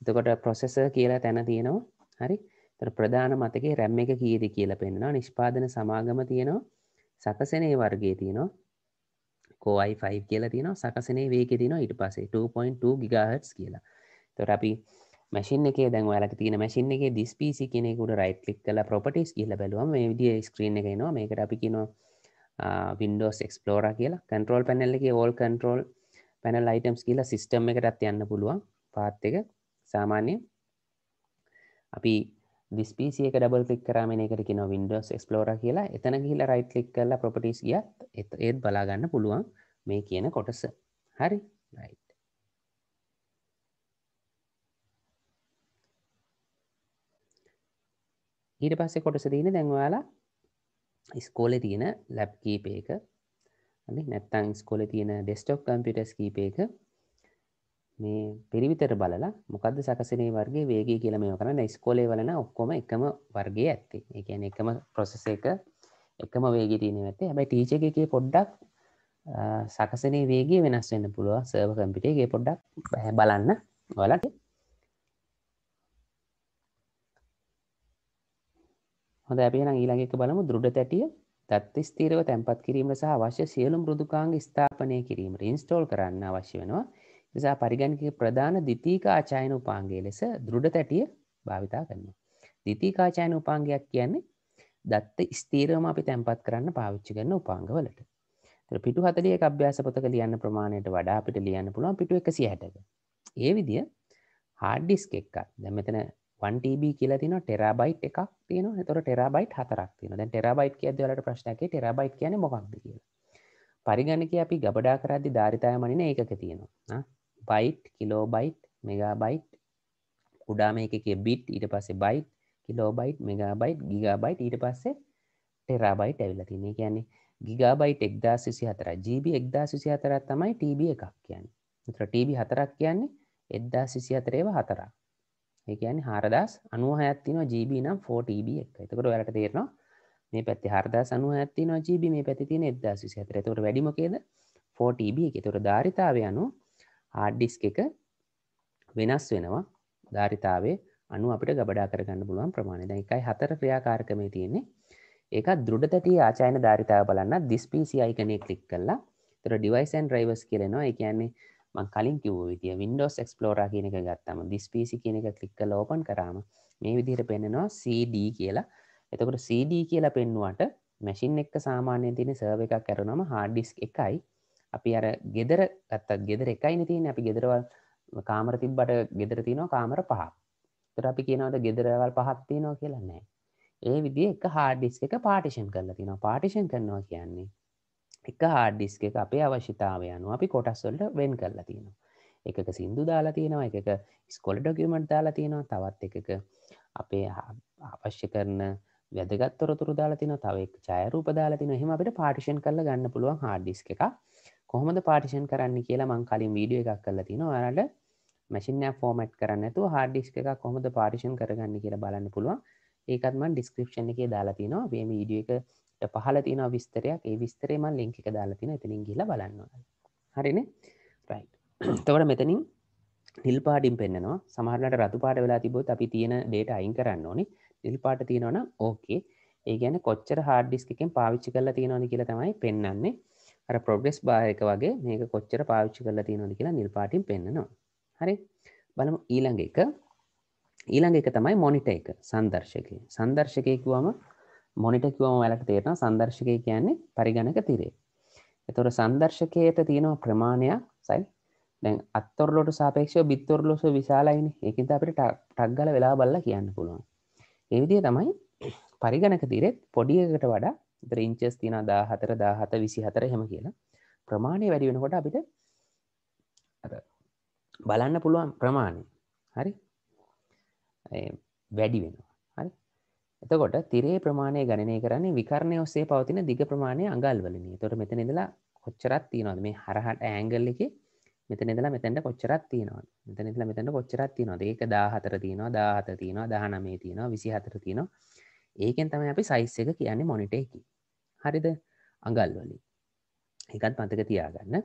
එතකොට ප්‍රොසෙස කියලා තැන තියෙනවා හරි තර ප්‍රධාන මතකේ රැම් එක කියද කියලා පෙන්නවා නිෂ්පාදන සමාගම තියෙනවා සකසනය වර්ගේ තියෙනවා කෝයි5 කියලා තියෙනවා සකසනේ වේක තින ඉට පසේ 2.2 ගිගහටස් කියලා තොර අපි මැසින් එක දැන් යාලක තියෙන මැසින් එක දිස්පිසි කෙනෙකුට රයිට් ලික් කල පොපටස් කියල බැලුවම මේ විදිිය ස්ක්‍රීන් එක නවා මේකට අපි කිනවා වින්ඩෝස් එක්ස්පලෝර කියලා කන්ටරෝල් පැනල්ල එක ඕල් කන්ටරෝල් පැනල් අයිටම්ස් කියලා සිිස්ටම් එකටත් යන්න පුළුවන් පාත් එක සාමාන්‍ය අපි දිස්පීසියක ඩබල් කලික් කරාමන එකට කියන වින්ඩෝස් එක්ස්ලෝර කියලා එතන ගහිල රයිට් ලික් කරල ප්‍රපටිස් ගියත් එත් ඒත් බලාගන්න පුළුවන් මේ කියන කොටස හරි රයි් ඊට පස්සේ කොටස දීන දැන්වාලා ස්කෝල තියෙන ලැබ් කීප එක නැත්තං ස්කොල තියෙන ඩෙස්ටොක් කම්පිටස් කීප එක මේ පිරිවිතර බලලා මොකද්ද සැකසෙනේ වර්ගයේ වේගය කියලා මේව කරන්නේ ඉස්කෝලේ වලන ඔක්කොම එකම වර්ගයේ ඇත්තේ. ඒ කියන්නේ එකම process එක එකම වේගය තියෙන නැත්තේ. හැබැයි teacher එකේ පොඩ්ඩක් සැකසෙනේ වේගය වෙනස් වෙන්න පුළුවන් server computer එකේ පොඩ්ඩක් බලන්න ඔයාලට. හොඳයි අපි එහෙනම් ඊළඟ එක බලමු දෘඩ තැටිය තත්ත්ව ස්ථිරව තැන්පත් කිරීමට සහ අවශ්‍ය සියලුම මෘදුකාංග ස්ථාපනය කිරීමට ඉන්ස්ටෝල් කරන්න අවශ්‍ය වෙනවා. නිසා පරිගණක ප්‍රධාන දිතීකාචායන උපාන්ගේ ලෙස දෘඩ තැටිය භාවිතා කරනවා. දිතීකාචායන උපාන්ගයක් කියන්නේ දත්ත ස්තීරම අපි තැන්පත් කරන්න පාවිච්චි කරන උපාංගවලට පිටු හතලිය අභ්‍යාස පොතක ලියන්න ප්‍රමාණයට වඩා අපිට ලියන්න පුළුවන් පිටු එකසි හැටක. ඒ විදිිය හාඩ්ඩිස්ක එකක් දැමතන 1TB කියලා තින ටෙරබයිට් එකක් තියන තොර ටෙරබයිට් හතරක් තින දැ ටෙරබයිට් කිය දලට ප්‍රශ්නක ටෙරබයිට් කියන මොක්ද කියලා පරිගණක අපි ගබඩා කරදදි ධාරිතාය මනින ඒක තියෙනවා බයිට් කිලෝබයිට් මෙගාබයිට් කුඩා මේක බිට් ඊට පස්සේ බයිට් කිලෝබයිට් මෙගාබයිට් ගිගාබයිට් ඊට පස්සේ ටෙරාබයිට් ඇවිල්ලා තින්නේ කියන්නේ ගිගාබයිට් එක්දා සිසි හතර ජීබ එක්දා සිසි හතරක් තමයි ටබ එකක් කියන්න තර ටබ හතරක් කියන්නේ එද්දා සිසි හතරේව හතරා ඒකයන් හාරදස් අනුව හැත්තින ජීබ නම් 4ටබ එක එතකට වැලට තේරනවා මේ පැති හරදා සනුව ඇත්තින ජීබ මේ පැති තින එද්දා සිසි හතර තකට වැඩිමකේද 4ටබ එක තුර ධාරිතාවය අනුව හාඩ්ඩිස් එක වෙනස් වෙනවා ධාරිතාවේ අනු අපිට ගබඩා කරගන්න පුළුවන් ප්‍රමාණය දැන් එකයි හතර ක්‍රියාකාරකමේ තියෙන්නේ ඒක දෘඩ තැටි ආචායන ධාරිතාව බලන්න this PC icon එක ක්ලික් කළා එතකොට device and drivers කියලෙනවා ඒ කියන්නේ මං කලින් කිව්ව විදිය Windows Explorer කියන එක ගත්තම this PC කියන එක ක්ලික් කරලා open කරාම මේ විදිහට පෙන්නනවා CD කියලා එතකොට CD කියලා පෙන්නුවට මැෂින් එක සාමාන්‍යයෙන් තියෙන සර්වර් එකක් කරනවාම hard disk එකයි අපි අර ගෙදර ඇත්තත් ගෙදර එකයින තියෙන අපි ගෙදරවල් කාමර තිබ්බට ගෙදර තියෙනවා කාමර පහ තොර අපි කියනවද ගෙදරවල් පහත් තියෙනවා කියලා නෑ ඒ විදි එක හාඩිස් එක පාටිෂන් කරලා තිනවා පාටිෂන් කරනවා කියන්නේ එක හාඩිස් එක අපේ අවශ්‍යතාවය අනුව අපි කොටස්වලට වෙන් කරලා තියෙනවා එකක සින්දු දාලා තියෙනවා එකක ස්කොල ඩොකියමට දාලා තියෙනවා තවත් එකක අපේ අවශ්‍ය කරන වැදගත්තොරතුරු දාලා තින තව චයරූප දාලා තින හෙම අපිට පාටිෂන් කරල ගන්න පුළුවන් හාඩිස් එකක් කොහොමද පාටිෂන් කරන්න කියලා මං කලින් වීඩිය එකක් කල තිනවා අරට මැසිනය ෆෝමට් කරන්න තු හාඩිස්ක එක කොහොමද පාටිෂන් කරගන්න කියලා බලන්න පුළුවන් ඒකත්මන් ඩිස්ක්‍රපෂන් එක දාලාතිනවා බේම ීඩිය එකට පහල තින විස්තරයක් ඒ විස්තරේම ලිංක එක දාලාතින එතනින් ගිල බලන්නවා හරින රයි් තවට මෙතනින් නිල් පාඩින් පෙන්න්නවා සමහරලට රතු පාට වෙලා තිබොත් අපි තියෙන ඩේට අයින් කරන්න ඕනි නිල් පාට තියෙනවන ඕකේ ඒ ගැන කොච්චර හාඩිස්කෙන් පාවිච්චි කරලා තියෙනවනි කියලා තමයි පෙන්න්නේ අර ප්‍රොග්‍රෙස් බායක වගේ මේක කොච්චර පාවිච්චි කරලා තියෙනවද කියලා නිල්පාටින් පෙන්න්නනවා හරි බලමු ඊළඟ එක ඊළඟ එක තමයි මොනිට එක සංදර්ශකය සංදර්ශකයකුවම මොනිට කිවම වැලට තේරෙන සංදර්ශකය කියන්නේ පරිගණක තිරේ එතොර සංදර්ශකයට තියෙනවා ප්‍රමාණයක් සයි දැන් අත්තොරලොට සාපේක්ෂව බිත්තොරලොස විශාලයින එකත අපිට ටක්ගල වෙලා බල්ලා කියන්න පුළුවන් එවිදිය තමයි පරිගණක තිරෙත් පොඩියකට වඩා ත්‍රීංචස් තින දාහතර දාහත විසි හතර හෙම කියලා ප්‍රමාණය වැඩි වෙනකොට අපිට බලන්න පුළුවන් ප්‍රමාණය හරි වැඩි වෙනවා හරි එතකොට තිරේ ප්‍රමාණය ගණනය කරන්නේ විකරණය ඔස්සේ පවතින දිග ප්‍රමාණය අඟල් වලන තොට මෙතන ඉදලා කොච්චරත් තියනවද මේ හරහට ඇංගල් එක මෙතන ඉදලා මෙතැන්ට කොච්චරත් තියනවා මෙතන ඉදලා මෙතැන්ට කොච්චරත් තියනවා ඒක දාහතර තියනවා දාහත තියනවා දහනමේ තියනවා විසි හතර තියනවා ඒකෙන් තමයි අපි සයිස් එක කියන්නේ මොනිට එක හරිද අඟල් වලින් එකත් මතක තියාගන්න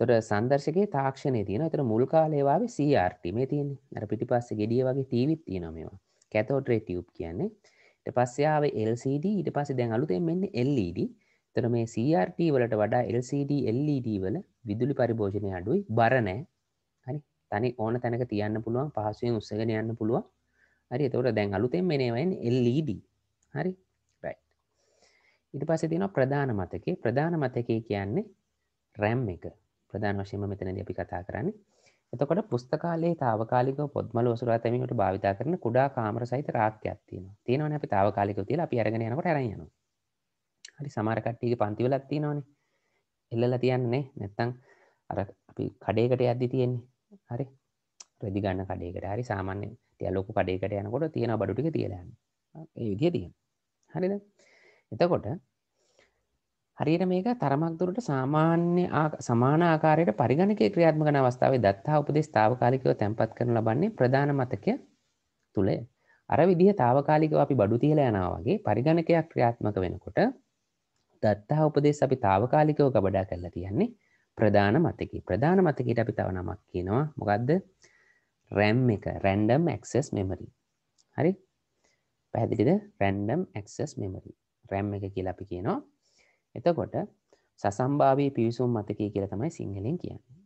තොට සදර්ශක තාක්ෂණය තියන තර මුල් කාලේවාව CRT මේ තියන අර පිටි පස්ස ගෙඩිය වගේ ටීවිත් තියනොමවා කැතෝට්‍රේ ටියුප් කියන්නේ ට පස්සයාව LCD ඉට පස දැන් අලුතෙන් මෙන්න LED තර මේ CRT වලට වඩා LCD LED වල විදුලි පරිභෝජනය අඩුයි බරණෑ හරි තනි ඕන තැනක තියන්න පුළුවන් පහසුවෙන් උත්සගෙන යන්න පුළුවන් හරි තවට දැන් අලුතෙන් මෙනවයින් LED හරි ඉට පස තින ප්‍රධාන මතකේ ප්‍රධාන මතකේ කියන්නේ රැම් එක ප්‍රධාන වශයම මෙතන දෙපි කතා කරන්න එතකොට පුස්තකාලේ තාවකාලික පොද්මල ඔසුර තැමිට භාවිතා කරන කුඩා කාමර සහිත රාක්්‍යයක් තියෙන තියෙනවන අප තාවකාලික තිල අපි අරගෙනයනකට රයන හරි සමාරකට්ටික පන්තිවලක් තියෙනවන එල්ලල තියන්නේ නැත්තං අර අපි කඩේකට අද්දි තියෙන්නේ හරි රෙදි ගන්න කඩේකට හරි සාමාන්‍ය තියලෝක කඩේකට යනකොට තියෙන බඩුටික තියලන්න ඒ විදිිය තියෙන හරිද එතකොට හරියට මේක තරමක් දුරට සාමාන්‍ය සමාන ආකාරයට පරිගණක ක්‍රියාත්මකන අවස්ථාවේ දත්තා උපදේ ස්ථාවකාලිකව තැන්පත් කරන ලබන්නේ ප්‍රධාන මතකය තුළය අර විදිහ තාවකාලිකව අපි බඩු තියල යනවාගේ පරිගණකයක් ක්‍රියාත්මක වෙනකොට දත්තා උපදේශ අපි තාවකාලිකව ගබඩා කරලා තියන්නේ ප්‍රධාන මතකි ප්‍රධාන මතකට අපි තව නමක් කියනවා මොකක්ද රැම් එක රැන්ඩම් ඇක්සෙස් මෙමරි හරි පැහැදිලිද රැන්ඩම් ඇක්සස් මෙමරි රැම් එක කියලා අපි කියනවා එතකොට සසම්භාවී පිවිසුම් මතකය කියලා තමයි සිංහලෙන් කියන්නේ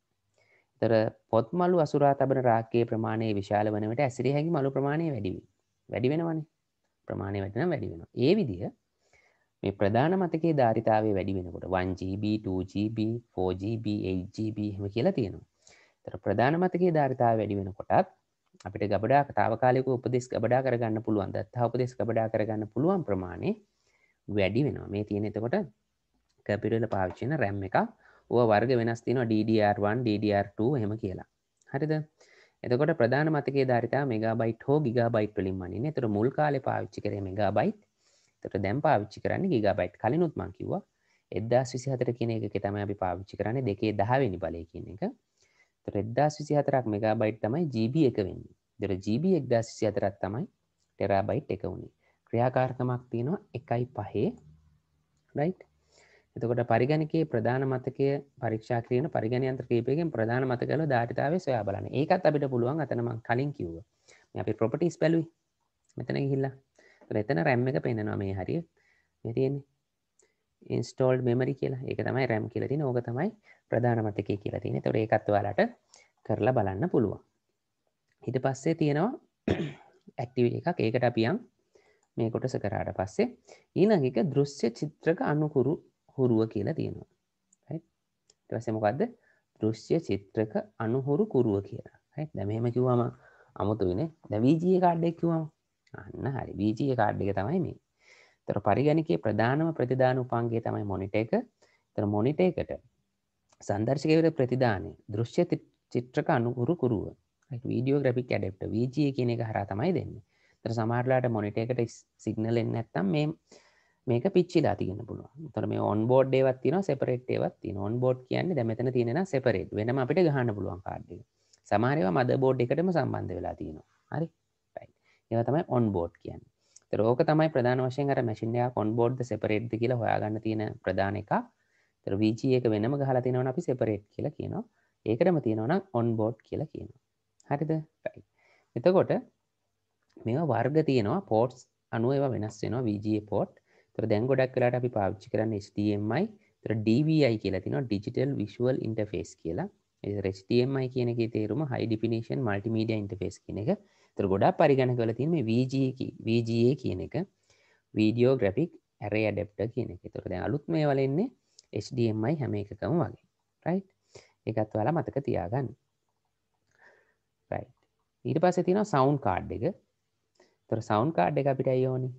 තර පොත්මලු අසුරා තබන රාක්කයේ ප්‍රමාණය විශාල වනට ඇසිරි හැකි මලු ප්‍රමාණය වැඩිවි වැඩි වෙනවනේ ප්‍රමාණය වැටන වැඩි වෙන ඒ විදිහ මේ ප්‍රධාන මතකේ ධාරිතාවේ වැඩි වෙනකොට 1GB 2GB 4GB 8GB හෙම කියලා තියෙනවා තර ප්‍රධාන මතකේ ධාරිතාව වැඩි වෙනකොටත් අපිට ගබඩා තාවකාලෙක උපදෙස් ගබඩා කරගන්න පුළුවන් දත්තා උපදෙස් ගබඩා කරගන්න පුළුවන් ප්‍රමාණය වැඩි වෙනවා මේ තියෙන එතකොට කැපිටල පාවිච්චින රැම් එක ඕ වර්ග වෙනස් තින DDR1 DDR2 හෙම කියලා හරිද එතකොට ප්‍රධාන මතකේ ධරිතා මෙගබයිට් හෝ ගිගබයිට් වලින් මනින එතට මුල් කාලෙ පාවිච්චි කර මෙගබයිට් තට දැම් පාවිච්චි කරන්න ගිගබයිට් කලිනුත් මංකිව එදදා විසි හතර කියන එක තමයි අපි පාවිච්චි කරන්න දෙකේ දහවෙනි බලය කියන එක රෙද්දාස් විසි හතරක් මෙගා බයිට් තමයි ජීබ එක වෙන්නේ දෙර ජීබ එක්දා සිසි අතරත් තමයි ටෙරාබයිට් එක වුණේ ක්‍රියාකාරකමක් තියෙනවා එකයි පහේ රයි් එතකොට පරිගණකේ ප්‍රධාන මතකය පරික්ෂා කියන පරිගණයන්ත්‍ර කීපයගෙන් ප්‍රධාන මතකල ධාරිතාව සොයා බලන ඒකත් අපිට පුළුවන් අතනම කලින් කිව්ව අපි ප්‍රොපටිස් පැලුයි මෙතන ගිහිල්ලා එතන රැම් එක පෙන්නවා මේ හරිය මෙතියන්නේ ඉන්ස්ටෝල්ඩ් මෙමරි කියලා ඒක තමයි රැම් කියලති ඕක තමයි ප්‍රධානමතක කියලා තියෙන තොර එකත්වලට කරලා බලන්න පුළුවන් හිට පස්සේ තියෙනවා ඇක්ටව එකක් ඒකට අපියම් මේ කොටස කරාට පස්සේ ඊනගේක දෘශ්‍ය චිත්‍රක අනුකුරු හුරුව කියලා තියෙනවා තවසමකක්ද දෘශ්‍ය චිත්‍රක අනුහුරු kuruව කියලා දැමහෙම කිව්වම අමුතු වෙන දැවීජය කාඩ්ඩෙක් කිවම අන්න හරි බීජය කාඩ්ඩ එක තමයි මේ තොර පරිගණකේ ප්‍රධානම ප්‍රතිධාන උපන්ගේ තමයි මොනිට එක තර මොනිට එකට සන්දර්ශකවර ප්‍රතිධානය දෘශ්‍ය චිත්‍රක අනුරු කුරුව වීඩියෝ ග්‍රපික් ඇඩෙප්ට වජය කියන එක හර තමයි දෙන්න තර සමාරලාට මොනිට එකට සිගනල එන්න ඇත්තම් මේ මේක පිච්චිලා තියන්න පුළුව තොර මේ ඔන් බෝඩ් ඒවත් තින සෙපරට්ේවත් ඔන් බෝඩ් කියන්නේ දැමතන තියෙන සෙපරේට් වෙනම අපිට ගහන්න පුළුවන් කාඩ්ඩ සමාරයවා මද බෝඩ් එකටම සම්බන්ධ වෙලා තියෙනවා හරි ඒව තමයි ඔන් බෝඩ් කියන්න රෝක තමයි ප්‍රධාන වශයෙන් අර මැසිින්ඩයා කොන්බෝඩ් සෙපරේට්ද කියලා හොයාගන්න තියෙන ප්‍රධාන එක තර වීජී එක වෙනම ගහලා තියෙනවන අපි සෙපරේට් කියලා කියනවා ඒකටම තියෙනවනම් ඔන්බෝඩ් කියලා කියනවා හරිද පැයි එතකොට මේ වර්ග තියෙනවා පෝට්ස් අනුව ඒවා වෙනස් වෙනවා වීජයේ පෝට් තර දැන් ගොඩක් කලාට අපි පාවිච්චි කරන්න HDMI තර DVI කියලා තිනවා ඩිජිටල් විශුවල් ඉන්ටෆේස් කියලා HDMI කියනගේ තේරුම හයි ඩිෆිනේෂන් මල්ටිමීඩිය ඉන්ටෆේස් කියන එක තර ගොඩා පරිගණ කල තින් මේ වජයේ වජයේ කියන එක වීඩියෝ ග්‍රපික් ඇරේ අඩප්ට කියන එක තොරද අලුත් මේ වලෙන්නේ HDMI හැම එකකම වගේ රයි් එකත් වලා මතක තියාගන්න ඊට පස තින සවන්් කාඩ් එක තොර සවන්් කාඩ් එක අපිට අයෝනි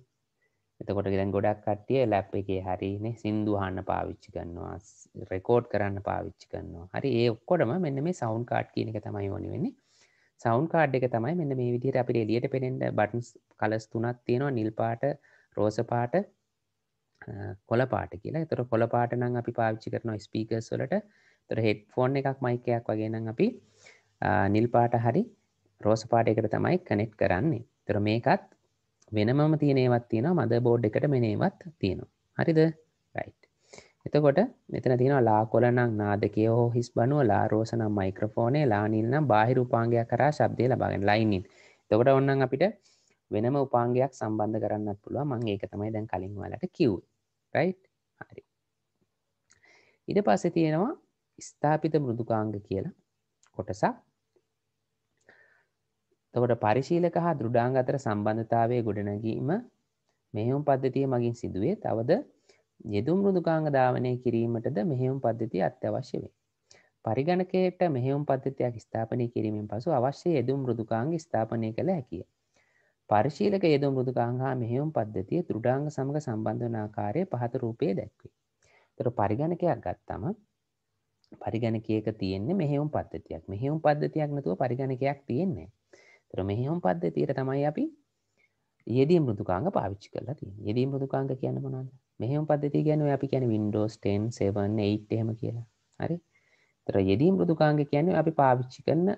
එතකොට ගෙදන් ගොඩක් කට්ටිය ලැප් එකේ හරින සිින්දුහන්න පාවිච්චි කන්නවා රෙකෝඩ් කරන්න පාවිච්චි කන්නවා හරි ඒ ඔක්කොටම මෙන්න මේ සවන්් කාඩ් කියන එක තමයි ඕනි වෙන්නේ සෞන් කාඩ් එක තමයි මෙන්න මේ විදිහට අපි එලියට පෙනෙන්ට බටන්ස් කලස් තුනත් තියෙනවා නිල්පාට රෝසපාට කොලපාට කියලා තොර කොලපාට නම් අපි පාවිච්චි කරනවා ස්පීකර්ස් වලට තොර හෙඩ් ෆෝන් එකක් මයිකයක් වගේ නම් අපි නිල්පාට හරි රෝසපාට එකට තමයි කනෙක්් කරන්නේ තොර මේකත් වෙනමම තියනේවත් තියෙනවා මද බෝඩ් එකට මෙනේවත් තියෙනවා හරිද රයි් එතකොට මෙතන තියෙනවා ලා කොලනම් නාදකය හෝ හිස් බනුව ලා රෝස නම් මයික්‍රෆෝනේ ලානින් නම් බාහිර උපාංගයක් කරා ශබ්දය ලබාගෙන ලයිනින්. එතකොට ඔන්නම් අපිට වෙනම උපාංගයක් සම්බන්ධ කරන්නත් පුළුවන් මං ඒක තමයි දැන් කලින් වලට කිව්වේ. රයිට්? හරි. ඊට පස්සේ තියෙනවා ස්ථාපිත මෘදුකාංග කියලා කොටසක්. එතකොට පරිශීලක හා දෘඩාංග අතර සම්බන්ධතාවයේ ගොඩනැගීම මෙහෙයුම් පද්ධතිය මගින් සිදුවේ. තවද යෙදුම් මෘදුකාංග ධාවනය කිරීමටද මෙහෙම පද්ධති අත්‍යවශ්‍ය වේ. පරිගණකයට මෙහෙම පද්ධතියක් ස්ථාපනය කිරීමෙන් පසු අවශ්‍ය යෙදුම් මෘදුකාංග ස්ථාපනය කළ හැකිය. පරිශීලක යෙදුම් මෘදුකාංග හා මෙහෙම පද්ධතිය දෘඩාංග සමඟ සම්බන්ධ වන ආකාරය පහත රූපයේ දැක්වේ. තොර පරිගණකයක් ගත්තම පරිගණකයක තියෙන්නේ මෙහෙම පද්ධතියක් මෙහෙම පද්ධතියක් නැතුව පරිගණකයක් තියෙන්නේ. තොර මෙහෙම පද්ධතියට තමයි අපි යෙදී මෘදුකාංග පාවිච්චි කරලා තිය යෙදී මෘදුකාංග කියන්න මොනද මෙහෙම පද්ධති ගැන අපි කියන වින්ඩෝස් 10 එහෙම කියලා හරි තර යෙදී මෘදුකාංග කියන්නේ අපි පාවිච්චි කරන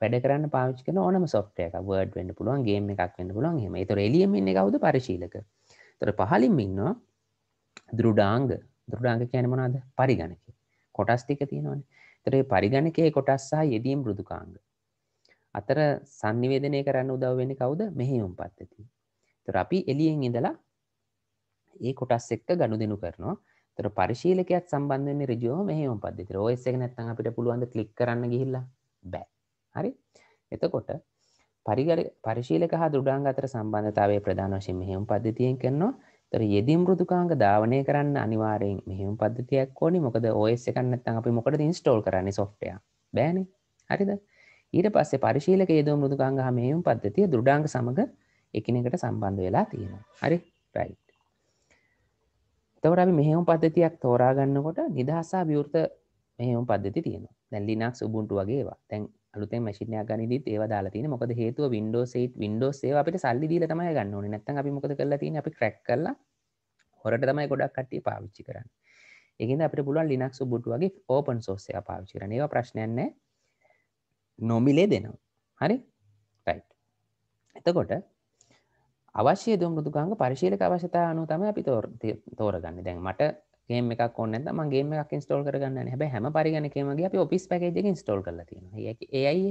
වැඩ කරන්න පාවිච්චි කරන ඕනම සොෆ්ට්වෙයාර් එකක් වර්ඩ් වෙන්න පුළුවන් ගේම් එකක් වෙන්න පුළුවන් එහෙම. ඒතර එළියෙන් ඉන්නේ කවුද පරිශීලක. ඒතර පහලින්ම ඉන්නවා දෘඩාංග. දෘඩාංග කියන්නේ මොනවද? පරිගණකය. කොටස් ටික තියෙනවානේ. ඒතර මේ පරිගණකයේ කොටස් සහ යෙදීම් මෘදුකාංග. අතර sannivedanaya කරන්න උදව් වෙන්නේ කවුද? මෙහෙයුම් පද්ධතිය. තොර අපි එලියෙන් ඉඳලා ඒ කොටස් එක්ක ගණු දෙනු කරනවා තොර පරිශීලකයක් සම්බන්ධන්නේ රජෝ මෙහම පද්ධතිර ඔස් එක නැත්තන් අපිට පුළුවන්ද කලික් කරන්න ගිහිල්ලා බෑ හරි එතකොට පරිගර පරිශීලක හා දුඩාන් අතර සම්බන්ධතාවය ප්‍රධාන වශයෙන් මෙහෙම පද්ධතියෙන් කරනවා තොර යෙදම් ෘතුකාංග ධාවනය කරන්න අනිවාරයෙන් මෙහම පද්ධතියක් ඕනි මොකද ඔස් එකන්න නැත්තන් අපි මොකද ඉන්ස්ටෝල් කරන්න සොෆ්ටය බෑන හරිද ඊට පස්සේ පරිශීලක ේදෝ මෘදුකාංග මෙහම පද්ධතිය දුඩාංග සමඟ එකනකට සම්බන්ධ වෙලා තියෙනවා හරි රයි් තවර අපි මෙහෙම පද්ධතියක් තෝරාගන්නකොට නිදහසා විවෘත මෙහෙම පද්ධති තියෙනවා දැන් ලිනක් සුබුන්ටු වගේවා තැන් අලුතෙන් මැසිනය ගනිදත් ඒව දාලාතින මොකද හේතුව වින්ඩෝසේට වින්ඩෝසේ අපට සල්ලි දීල තමයි ගන්න ඕන නැතන් අපි මොකද කරලා තින අපි ක්‍රැක් කරල හොරට තමයි ගොඩක් කට්ටිය පාවිච්චි කරන්න එකද අපට පුළුවන් ලිනක් සුබුට් වගේ ඕපන් සෝසය පාවිචිරන ඒවා ප්‍රශ්නයන්න නොමිලේ දෙනවා හරි රයි් එතකොට අවශ්‍ය දුම් ෘදුකාංග පරිශීලක අවශ්‍යතා අනු තම අපි තෝරගන්න දැන් මට ගේම එකක් ඔන්න මගේ එකක් ස්ටෝල් කරගන්න හැබ හැම පරිගණකමගේ අප ඔපිස් පැකජකින් ස්ටෝල් කරලතින ඒයි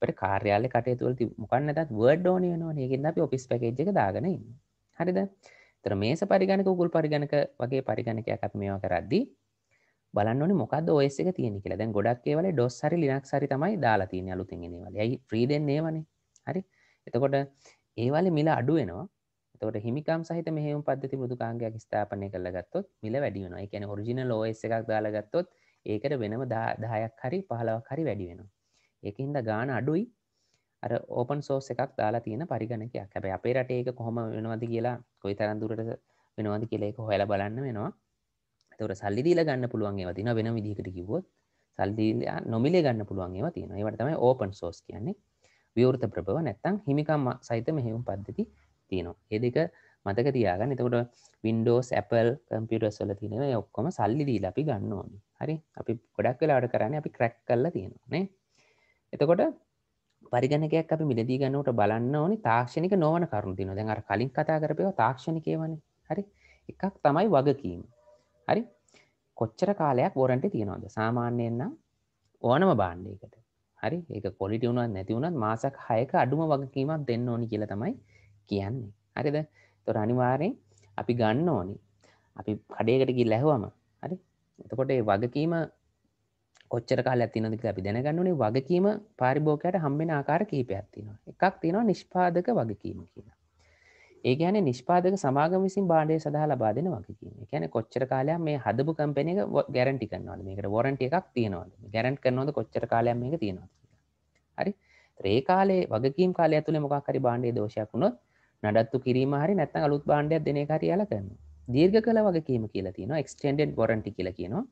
පට කාර්යාල කටයතුවල මොකන්න තත් වඩ ෝනය වනවා ඒගෙන් අපි ඔපිස් පැකජ්ක දාගන හරිද තර මේස පරිගණක උගුල් පරිගණක වගේ පරිගණකයක් අප මේවා කරද්දී බලන්න මොකද ඔස් එක තියෙන කියලා දැන් ගොඩක් ඒවල ඩොස් හරි ලිනක් හරි තමයි දාලා තියෙන අලුතින්ගෙනවල යයි ප්‍රීදෙන්නේවනේ හරි එතකොට ඒවල මිල අඩුවෙනවා තොට හිමිකම් සහිත මෙහම පද්ධති මෘදුකාංගයක් ස්ථාපනය කළ ගත්තොත් මිල වැඩිවෙන එකන ෝරිජින ලෝ එකක් දාලගත්තොත් ඒකට වෙනම දාදායක් හරි පහලවක් හරි වැඩි වෙන ඒකහින්ද ගාන අඩුයි අර ඕපන් සෝස් එකක් දාලා තියෙන පරිගණකයක් හැබැ අපේ රට ඒක කොහොම වෙනවද කියලා කොයි තරන්දුරට වෙනවාද කියලෙක හොයල බලන්න වෙනවා තොර සල්ලිදීල ගන්න පුළුවන්ගේ වතින වෙන විදිහකට කිවොත් සල්දී නොමිලේ ගන්න පුළුවන්ගේ තියෙන ඒවටතම ඕපන් සෝස් කියන්නේ විවෘත ප්‍රභව නැත්තං හිමිකම් සහිත මෙහෙවුම් පද්ධති තියෙනවා ඒ දෙක මතක තියාගන්න එතකොට වින්ඩෝස් Appleල් කම්පියටස් වල තිනව ඔක්කොම සල්ලි දී අපි ගන්න ඕනි හරි අපි ගොඩක් වෙලාට කරන්න අපි ක්‍රැක් කල්ල තියෙනවානේ එතකොට පරිගණකයක් අපි මිලදී ගන්නට බලන්න ඕනි තාක්ෂණික නොවන කරුණු තින දැන් අර කලින් කතා කරපයව තාක්ෂණිකයවන හරි එකක් තමයි වගකීම හරි කොච්චර කාලයක් වොරන්ට තියෙනවද සාමාන්‍යයෙන්නම් ඕනම බාණ්ඩයකට හරි ඒක කොලිටි වුණත් නැති වුණත් මාසක් හයක අඩුම වගකීමක් දෙන්න ඕනි කියලා තමයි කියන්නේ හරිද තොර අනිවාරෙන් අපි ගන්න ඕනි අපි කඩේකට ගිල් ලැහවම හරි එතකොට වගකීම කොච්චර කාලයක් තියෙනවද කියලා අපි දැනගන්න ඕනේ වගකීම පාරිභෝගිකයට හම්බෙන ආකාර කිහිපයක් තියෙනවා. එකක් තියෙනවා නිෂ්පාදක වගකීම කියලා. ඒ ගැන නිෂ්පාදක සමාගම විසින් බාණ්ඩය සඳහා ලබා දෙන වගකීම ගැන කොච්චර කාලයක් මේ හදපු කම්පෙන එක ගැරන්ටි කරනවාද මේකට වොරන්ට එකක් තියෙනවාද ගැරන්ට් කරනවද කොච්චර කාලයක් මේක තියෙනවා හරි ඒ කාලේ වගකීම් කාලය තුළ මොකක් හරි බාණ්ඩේ දෝෂයක් වුණොත් නඩත්තු කිරීම හරි නැත්නම් අලුත් බාණ්ඩයක් දෙන එක හරි යාලා කරනවා දීර්ඝ කාල වගකීම කියලා තියෙනවා extended warranty කියලා කියනවා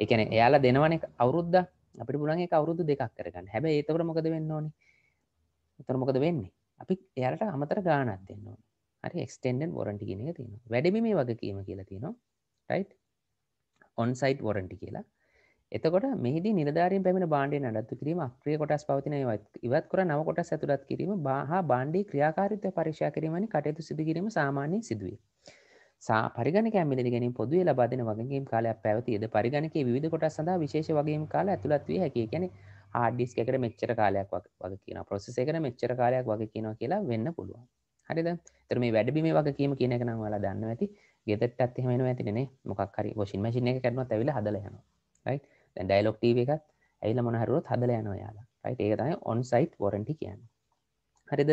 ඒ කියන්නේ එයාලා දෙනවනේ අවුරුද්දක් අපිට පුළුවන් ඒක අවුරුදු දෙකක් කරගන්න හැබැයි ඒතකොට මොකද වෙන්න ඕනේ එතකොට මොකද වෙන්නේ අපි එයට අමතර ගානත් දෙන්න හරි එක්ස්ටෙන්ඩන් වොරටි කියෙන එක තියෙන වැඩි මේ වගේ කියීම කියලා තියෙනවා ටයි් ඔන්සයිට් වොරටි කියලා එතකොට මෙහිද නිධාරින් පැමිණ බාණ්ඩය නඩත්තු කිරීම ක්‍රිය කොටස් පවතින ඉවත් කර නව කොට සතුරත් කිරීම බාහා බාණ්ඩි ක්‍රියාකාරිතය පරිශා කිරීමනි කටයුතු සිදු කිරීම සාමාන්‍ය සිදුවේ සා පරිගණක ඇමිලිගෙන පොදුව ලබාදන වගේගේ කාලයක් පැවතියද පරිගණක විධ කොට සඳහා විශේෂ වගේ කාල ඇතුළත් වී හැකි කැනෙ ආඩිස් එකට මෙච්චර කාලයක් වගේ කියන පොසෙස එකට මෙච්චර කාලයක් වගේ කියනවා කියලා වෙන්න පුළුවන් හරිද තර මේ වැඩබි මේ වගේ කියීම කියන නම් වලා දන්න ඇති ගෙතට අත්හෙමෙන ඇතිනෙ මොක්හරි ෝෂින් මසින එක කරනවා ඇවිල හදල යන යි ඩයිලොක්ටව එකත් ඇයිල මොනහරුත් හදල යනවා යාලා රයිට ඒක තමයි ඔන්සයිට් වොරටි කියන්න හරිද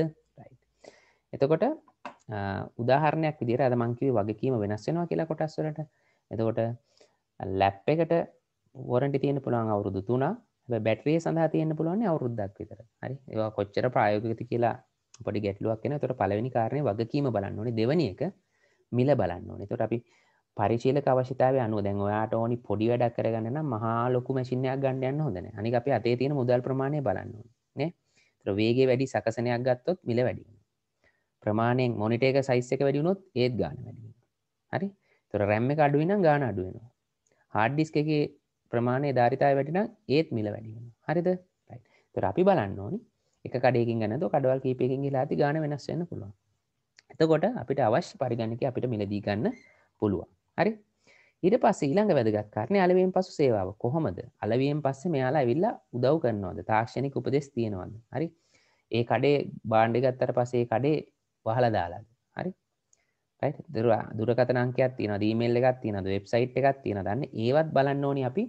එතකොට උදාහරණයක් විදිර අද මංකිව වගකීම වෙනස්සෙනවා කියලා කොටස්වලට එතකොට ලැප් එකට වොරටි තියෙන පුළුවන් අවුරුදු තුනා බැටරිය සඳහා තියන්න පුළුවන් අවුරුද්දක් විතර හරි ඒවා කොච්චර ප්‍රයෝගති කියලා පොඩි ගැටලුවක් එන තොට පලවෙනි කාරණය වගකීම බලන්න ඕනේ දෙවනි එක මිල බලන්න ඕනේ තොට අපි පරිශීල අවශ්‍යතාව අනුව දැන් ඔයාට ඕනි පොඩි වැඩක් කරගන්න මහා ලොකු මැසිිනයක් ගණ්ඩයන්න හොඳන අනි අප අතේ තියෙන මුදල් ප්‍රමාණය බලන්න නේ තර වේගේ වැඩි සකසනයක් ගත්තොත් මිල වැඩි ප්‍රමාණයෙන් මොනිටේක සයිස්සක වැඩිුණොත් ඒත් ගාන වැඩි හරි තොර රැම්ම අඩුවෙන ගාන අඩුවෙනවා හාඩ්ඩිස්කගේ ප්‍රමාණය ධාරිතාය වැටින ඒත් මිල වැඩිෙන හරිද තුර අපි බලන්න ඕනි එක කඩේකින් ගැනද කඩවල් කීපයකින් ලාති ගාන වෙනස් වෙන්න පුළුවන් එතකොට අපිට අවශ්‍ය පරිගණක අපිට මිලදී ගන්න පුළුවන් හරි ඉට පස්ස ඊළඟ වැදගත්කාරණය අලවෙන් පසු සේවාව කොහොමද අලවියෙන් පස්සේ මෙයාලා විල්ලා උදව් කරනවාද තාක්ෂණික උපදෙස් තියෙනවද හරි ඒ කඩේ බාණ්ඩිගත්තර පසේ කඩේ වහල දාලාද හරි දුරවා දුරකතනංකයක් තින දීමල් එකක් තියනද වෙබ්සයිට් එකක් තියෙන දන්න ඒවත් බලන්න ඕනි අපි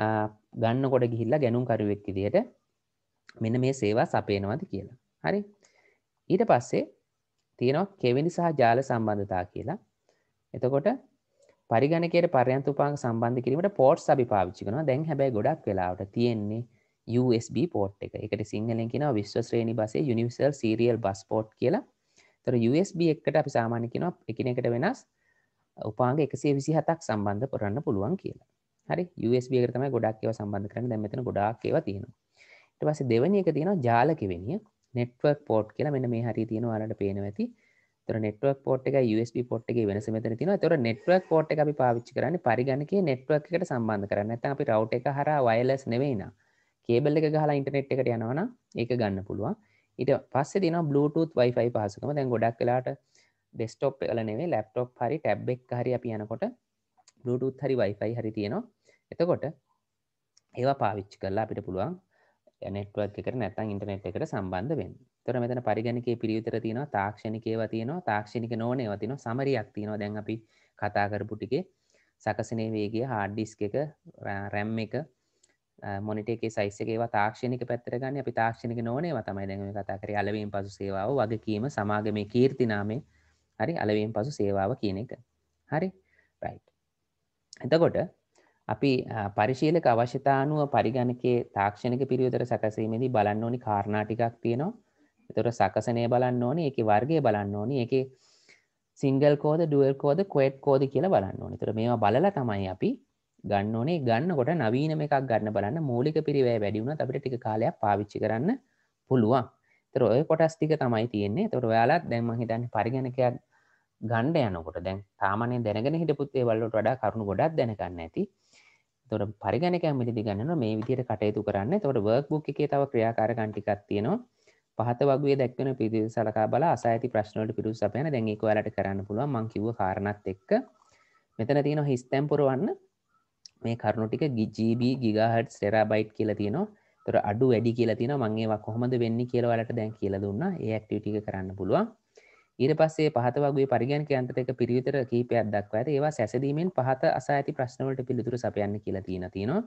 ගන්නකොට ගිහිල්ලා ගැනුම් කරුවෙක් විදියට මෙන්න මේ සේවා සපයනවාද කියලා. හරි. ඊට පස්සේ තියෙනවා කෙවිනි සහ ජාල සම්බන්ධතා කියලා. එතකොට පරිගණකයට පරයන්ත උපාංග සම්බන්ධ කිරීමට පෝට්ස් අපි පාවිච්චි කරනවා. දැන් හැබැයි ගොඩක් වෙලාවට තියෙන්නේ USB පෝට් එක. ඒකට සිංහලෙන් කියනවා විශ්ව ශ්‍රේණි බසේ Universal Serial Bus Port කියලා. ඒතර USB එකට අපි සාමාන්‍ය කියනවා එකිනෙකට වෙනස් උපාංග 127ක් සම්බන්ධ කරන්න පුළුවන් කියලා. හරි USB එකට තමයි ගොඩක් ඒවා සම්බන්ධ කරන්නේ දැන් මෙතන ගොඩාක් ඒවා තියෙනවා ඊට පස්සේ දෙවෙනි එක තියෙනවා ජාල කෙවෙනිය network port කියලා මෙන්න මේ හරිය තියෙනවා ඔයාලට පේනවා ඇති තොර network port එක USB port එකේ වෙනස මෙතන තියෙනවා. ඒතොර network port එක අපි පාවිච්චි කරන්නේ පරිගණකයේ network එකට සම්බන්ධ කරන්නේ. නැත්නම් අපි router එක හරහා wireless නෙවෙයි නා. කේබල් එක ගහලා internet එකට යනවා නම් ඒක ගන්න පුළුවන්. ඊට පස්සේ තියෙනවා bluetooth wifi පහසුකම. දැන් ගොඩක් වෙලාවට desktop එකල නෙවෙයි laptop හරි tab එක හරි අපි යනකොට බලුටුත් හරි වයිෆයි හරි තියෙනවා එතකොට ඒවා පාවිච්චි කරලා අපිට පුළුවන් නෙට්වක් එකට නැතන් ඉටනෙට් එකට සම්බන්ධ වෙන් තොර මෙතන පරිගණකේ පිරිවිතර තියෙනවා තාක්ෂණිකේව තියෙනවා තාක්ෂණික නෝනේව තින සමරියක් තියෙනවා දැන් අපි කතා කරපු ටිකේ සකසනේ වේගේ හාඩ්ඩිස්ක එක රැම් එක මොනිටේ සයිසකේවා තාක්ෂණික පැත්තරගන්න අපි තාක්ෂණික නෝනේ තමයි දැම කතා කර අලවීම් පසු සේවාව වගකීම සමාගමේ කීර්තිනාමේ හරි අලවීම් පසු සේවාව කියන එක හරි රයිට් එතකොට අපි පරිශීලක අවශ්‍යතානුව පරිගණකේ තාක්ෂණක පිරිියුදර සැකසීමේදී බලන්න ඕනි කාරණාටිකක් තියෙනවා එතොට සකසනය බලන්න ඕනි එක වර්ගේ බලන්න ඕනි එක සිංගල් කෝද ඩුවල් කෝද කොට් කෝද කියල බලන්න ඕනි තර මේවා බල තමයි අපි ගන්න ඕනේ ගන්නකොට නවීනම එකක් ගන්න බලන්න මූලික පිරිවෑ වැඩිුණ අපිට ටික කාලයක් පාවිච්චි කරන්න පුළුවන් තර ඔය කොටස් ටික තමයි තියෙන්නේ තොර ඔයාලත් දැම්ම හිතන්න පරිගණකයක් ගණ්ඩ යනකොට දැන් තාමානය දැනගෙන හිටපුත්තේ වල්ලට වඩා කරුණු ගොඩක් දැනගන්න ඇති තොට පරිගණක ඇමිලි ගන්න මේ විදිර කටයුතු කරන්න තොට වර්ක් බුක් එකේ තව ක්‍රියාකාරකන්ටිකක් තියෙනවා පහත වගේ දැක්වන පිදි සලකා බල අසාඇති ප්‍රශ්නලට පිරු සපයන දැන්ෙක වලට කරන්න පුළුව මංකිව කාරණත් එක්ක මෙතන තියෙන හිස්තැම්පොරුවන්න මේ කරුණුටික ගිජීබ ගිගහට සෙරබයිට් කියලා තියෙනවා තොර අඩු වැඩි කියලා තියෙන මංගේ කොහොමද වෙන්න කියලවලට දැන් කියල දුන්න ඒ ඇක්ටිටික කරන්න පුළුවන් ඊට පස්සේ පහත වගේ පරිගණක යන්ත්‍රයක පිරිවිතර කීපයක් දක්වා ඇත ඒවා සැසදීමෙන් පහත අසා ඇති ප්‍රශ්නවලට පිළිතුරු සපයන්න කියලා තියෙන තියෙනවා.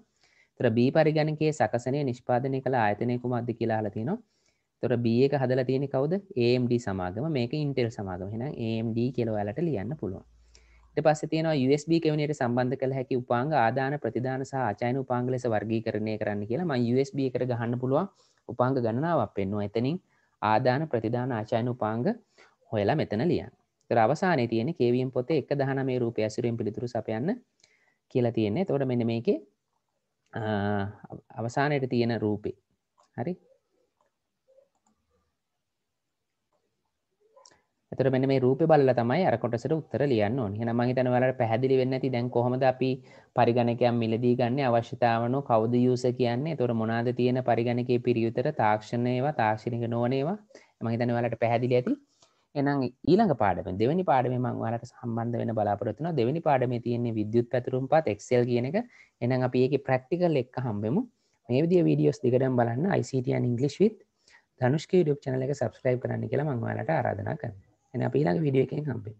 තොර B පරිගණකයේ සකසනය නිෂ්පාදනය කළ ආයතනය කුමක්ද කියලා අහලා තියෙනවා. තොර B එක හදලා තියෙන්නේ කවුද? AMD සමාගම. මේක Intel සමාගම. එහෙනම් AMD කියලා ඔයාලට ලියන්න පුළුවන්. ඊට පස්සේ තියෙනවා USB කැබිනේට සම්බන්ධ කළ හැකි උපාංග ආදාන ප්‍රතිදාන සහ අචයන උපාංග ලෙස වර්ගීකරණය කරන්න කියලා මම USB එකට ගහන්න පුළුවන් උපාංග ගණනාවක් පෙන්වනවා. එතනින් ආදාන ප්‍රතිදාන අචයන උපාංග හොයලා මෙතන ලියන් තර අවසානය තියෙන කේවම් පොතේ එක දහන මේ රූපය ඇසුරෙන් පිළිතුරු සපයන්න කියලා තියෙන්නේ තොට මෙන මේක අවසානයට තියෙන රූපේ හරි තර මෙ මේ රූප බල්ල තමයි අරකොටසට උත්තර ලියන්න ඕන හෙන මගේ තන වලට පැහැදිලි වෙන්න ඇති දැන් කොහොමද අපි පරිගණකයන් මිලදී ගන්න අවශ්‍යතාවනෝ කවද යස කියන්නේ තොර මොනාද තියෙන පරිගණකේ පිරියුතර තාක්ෂණයවා තාක්ෂණික නොවනේවා මගේ තන වලට පැහැදිලි ඇති එනම් ඊළඟ පාඩම දෙවැනි පාඩම මංවාලට සම්බන්ධ වෙන බලාපොරොත්තුන දෙවැනි පාඩම තියෙන්නේ විද්‍යුත් පැතුරුම් පත් එක්සෙල් කියන එක එනම් අපි ඒක ප්‍රක්ටිකල් එක්ක හම්බෙමු මේ විදිිය වීඩියෝස් දිගටම් බලන්න ICTන් ඉංගලිස් විත් ධනුෂ්ක ඩුප් චනල එක සබස්ක්‍රයිබ් කරන්න කියලා මංවාලට ආරාධනා කරන්න එන අපි ඊළඟ විඩිය එකෙන් හම්බේ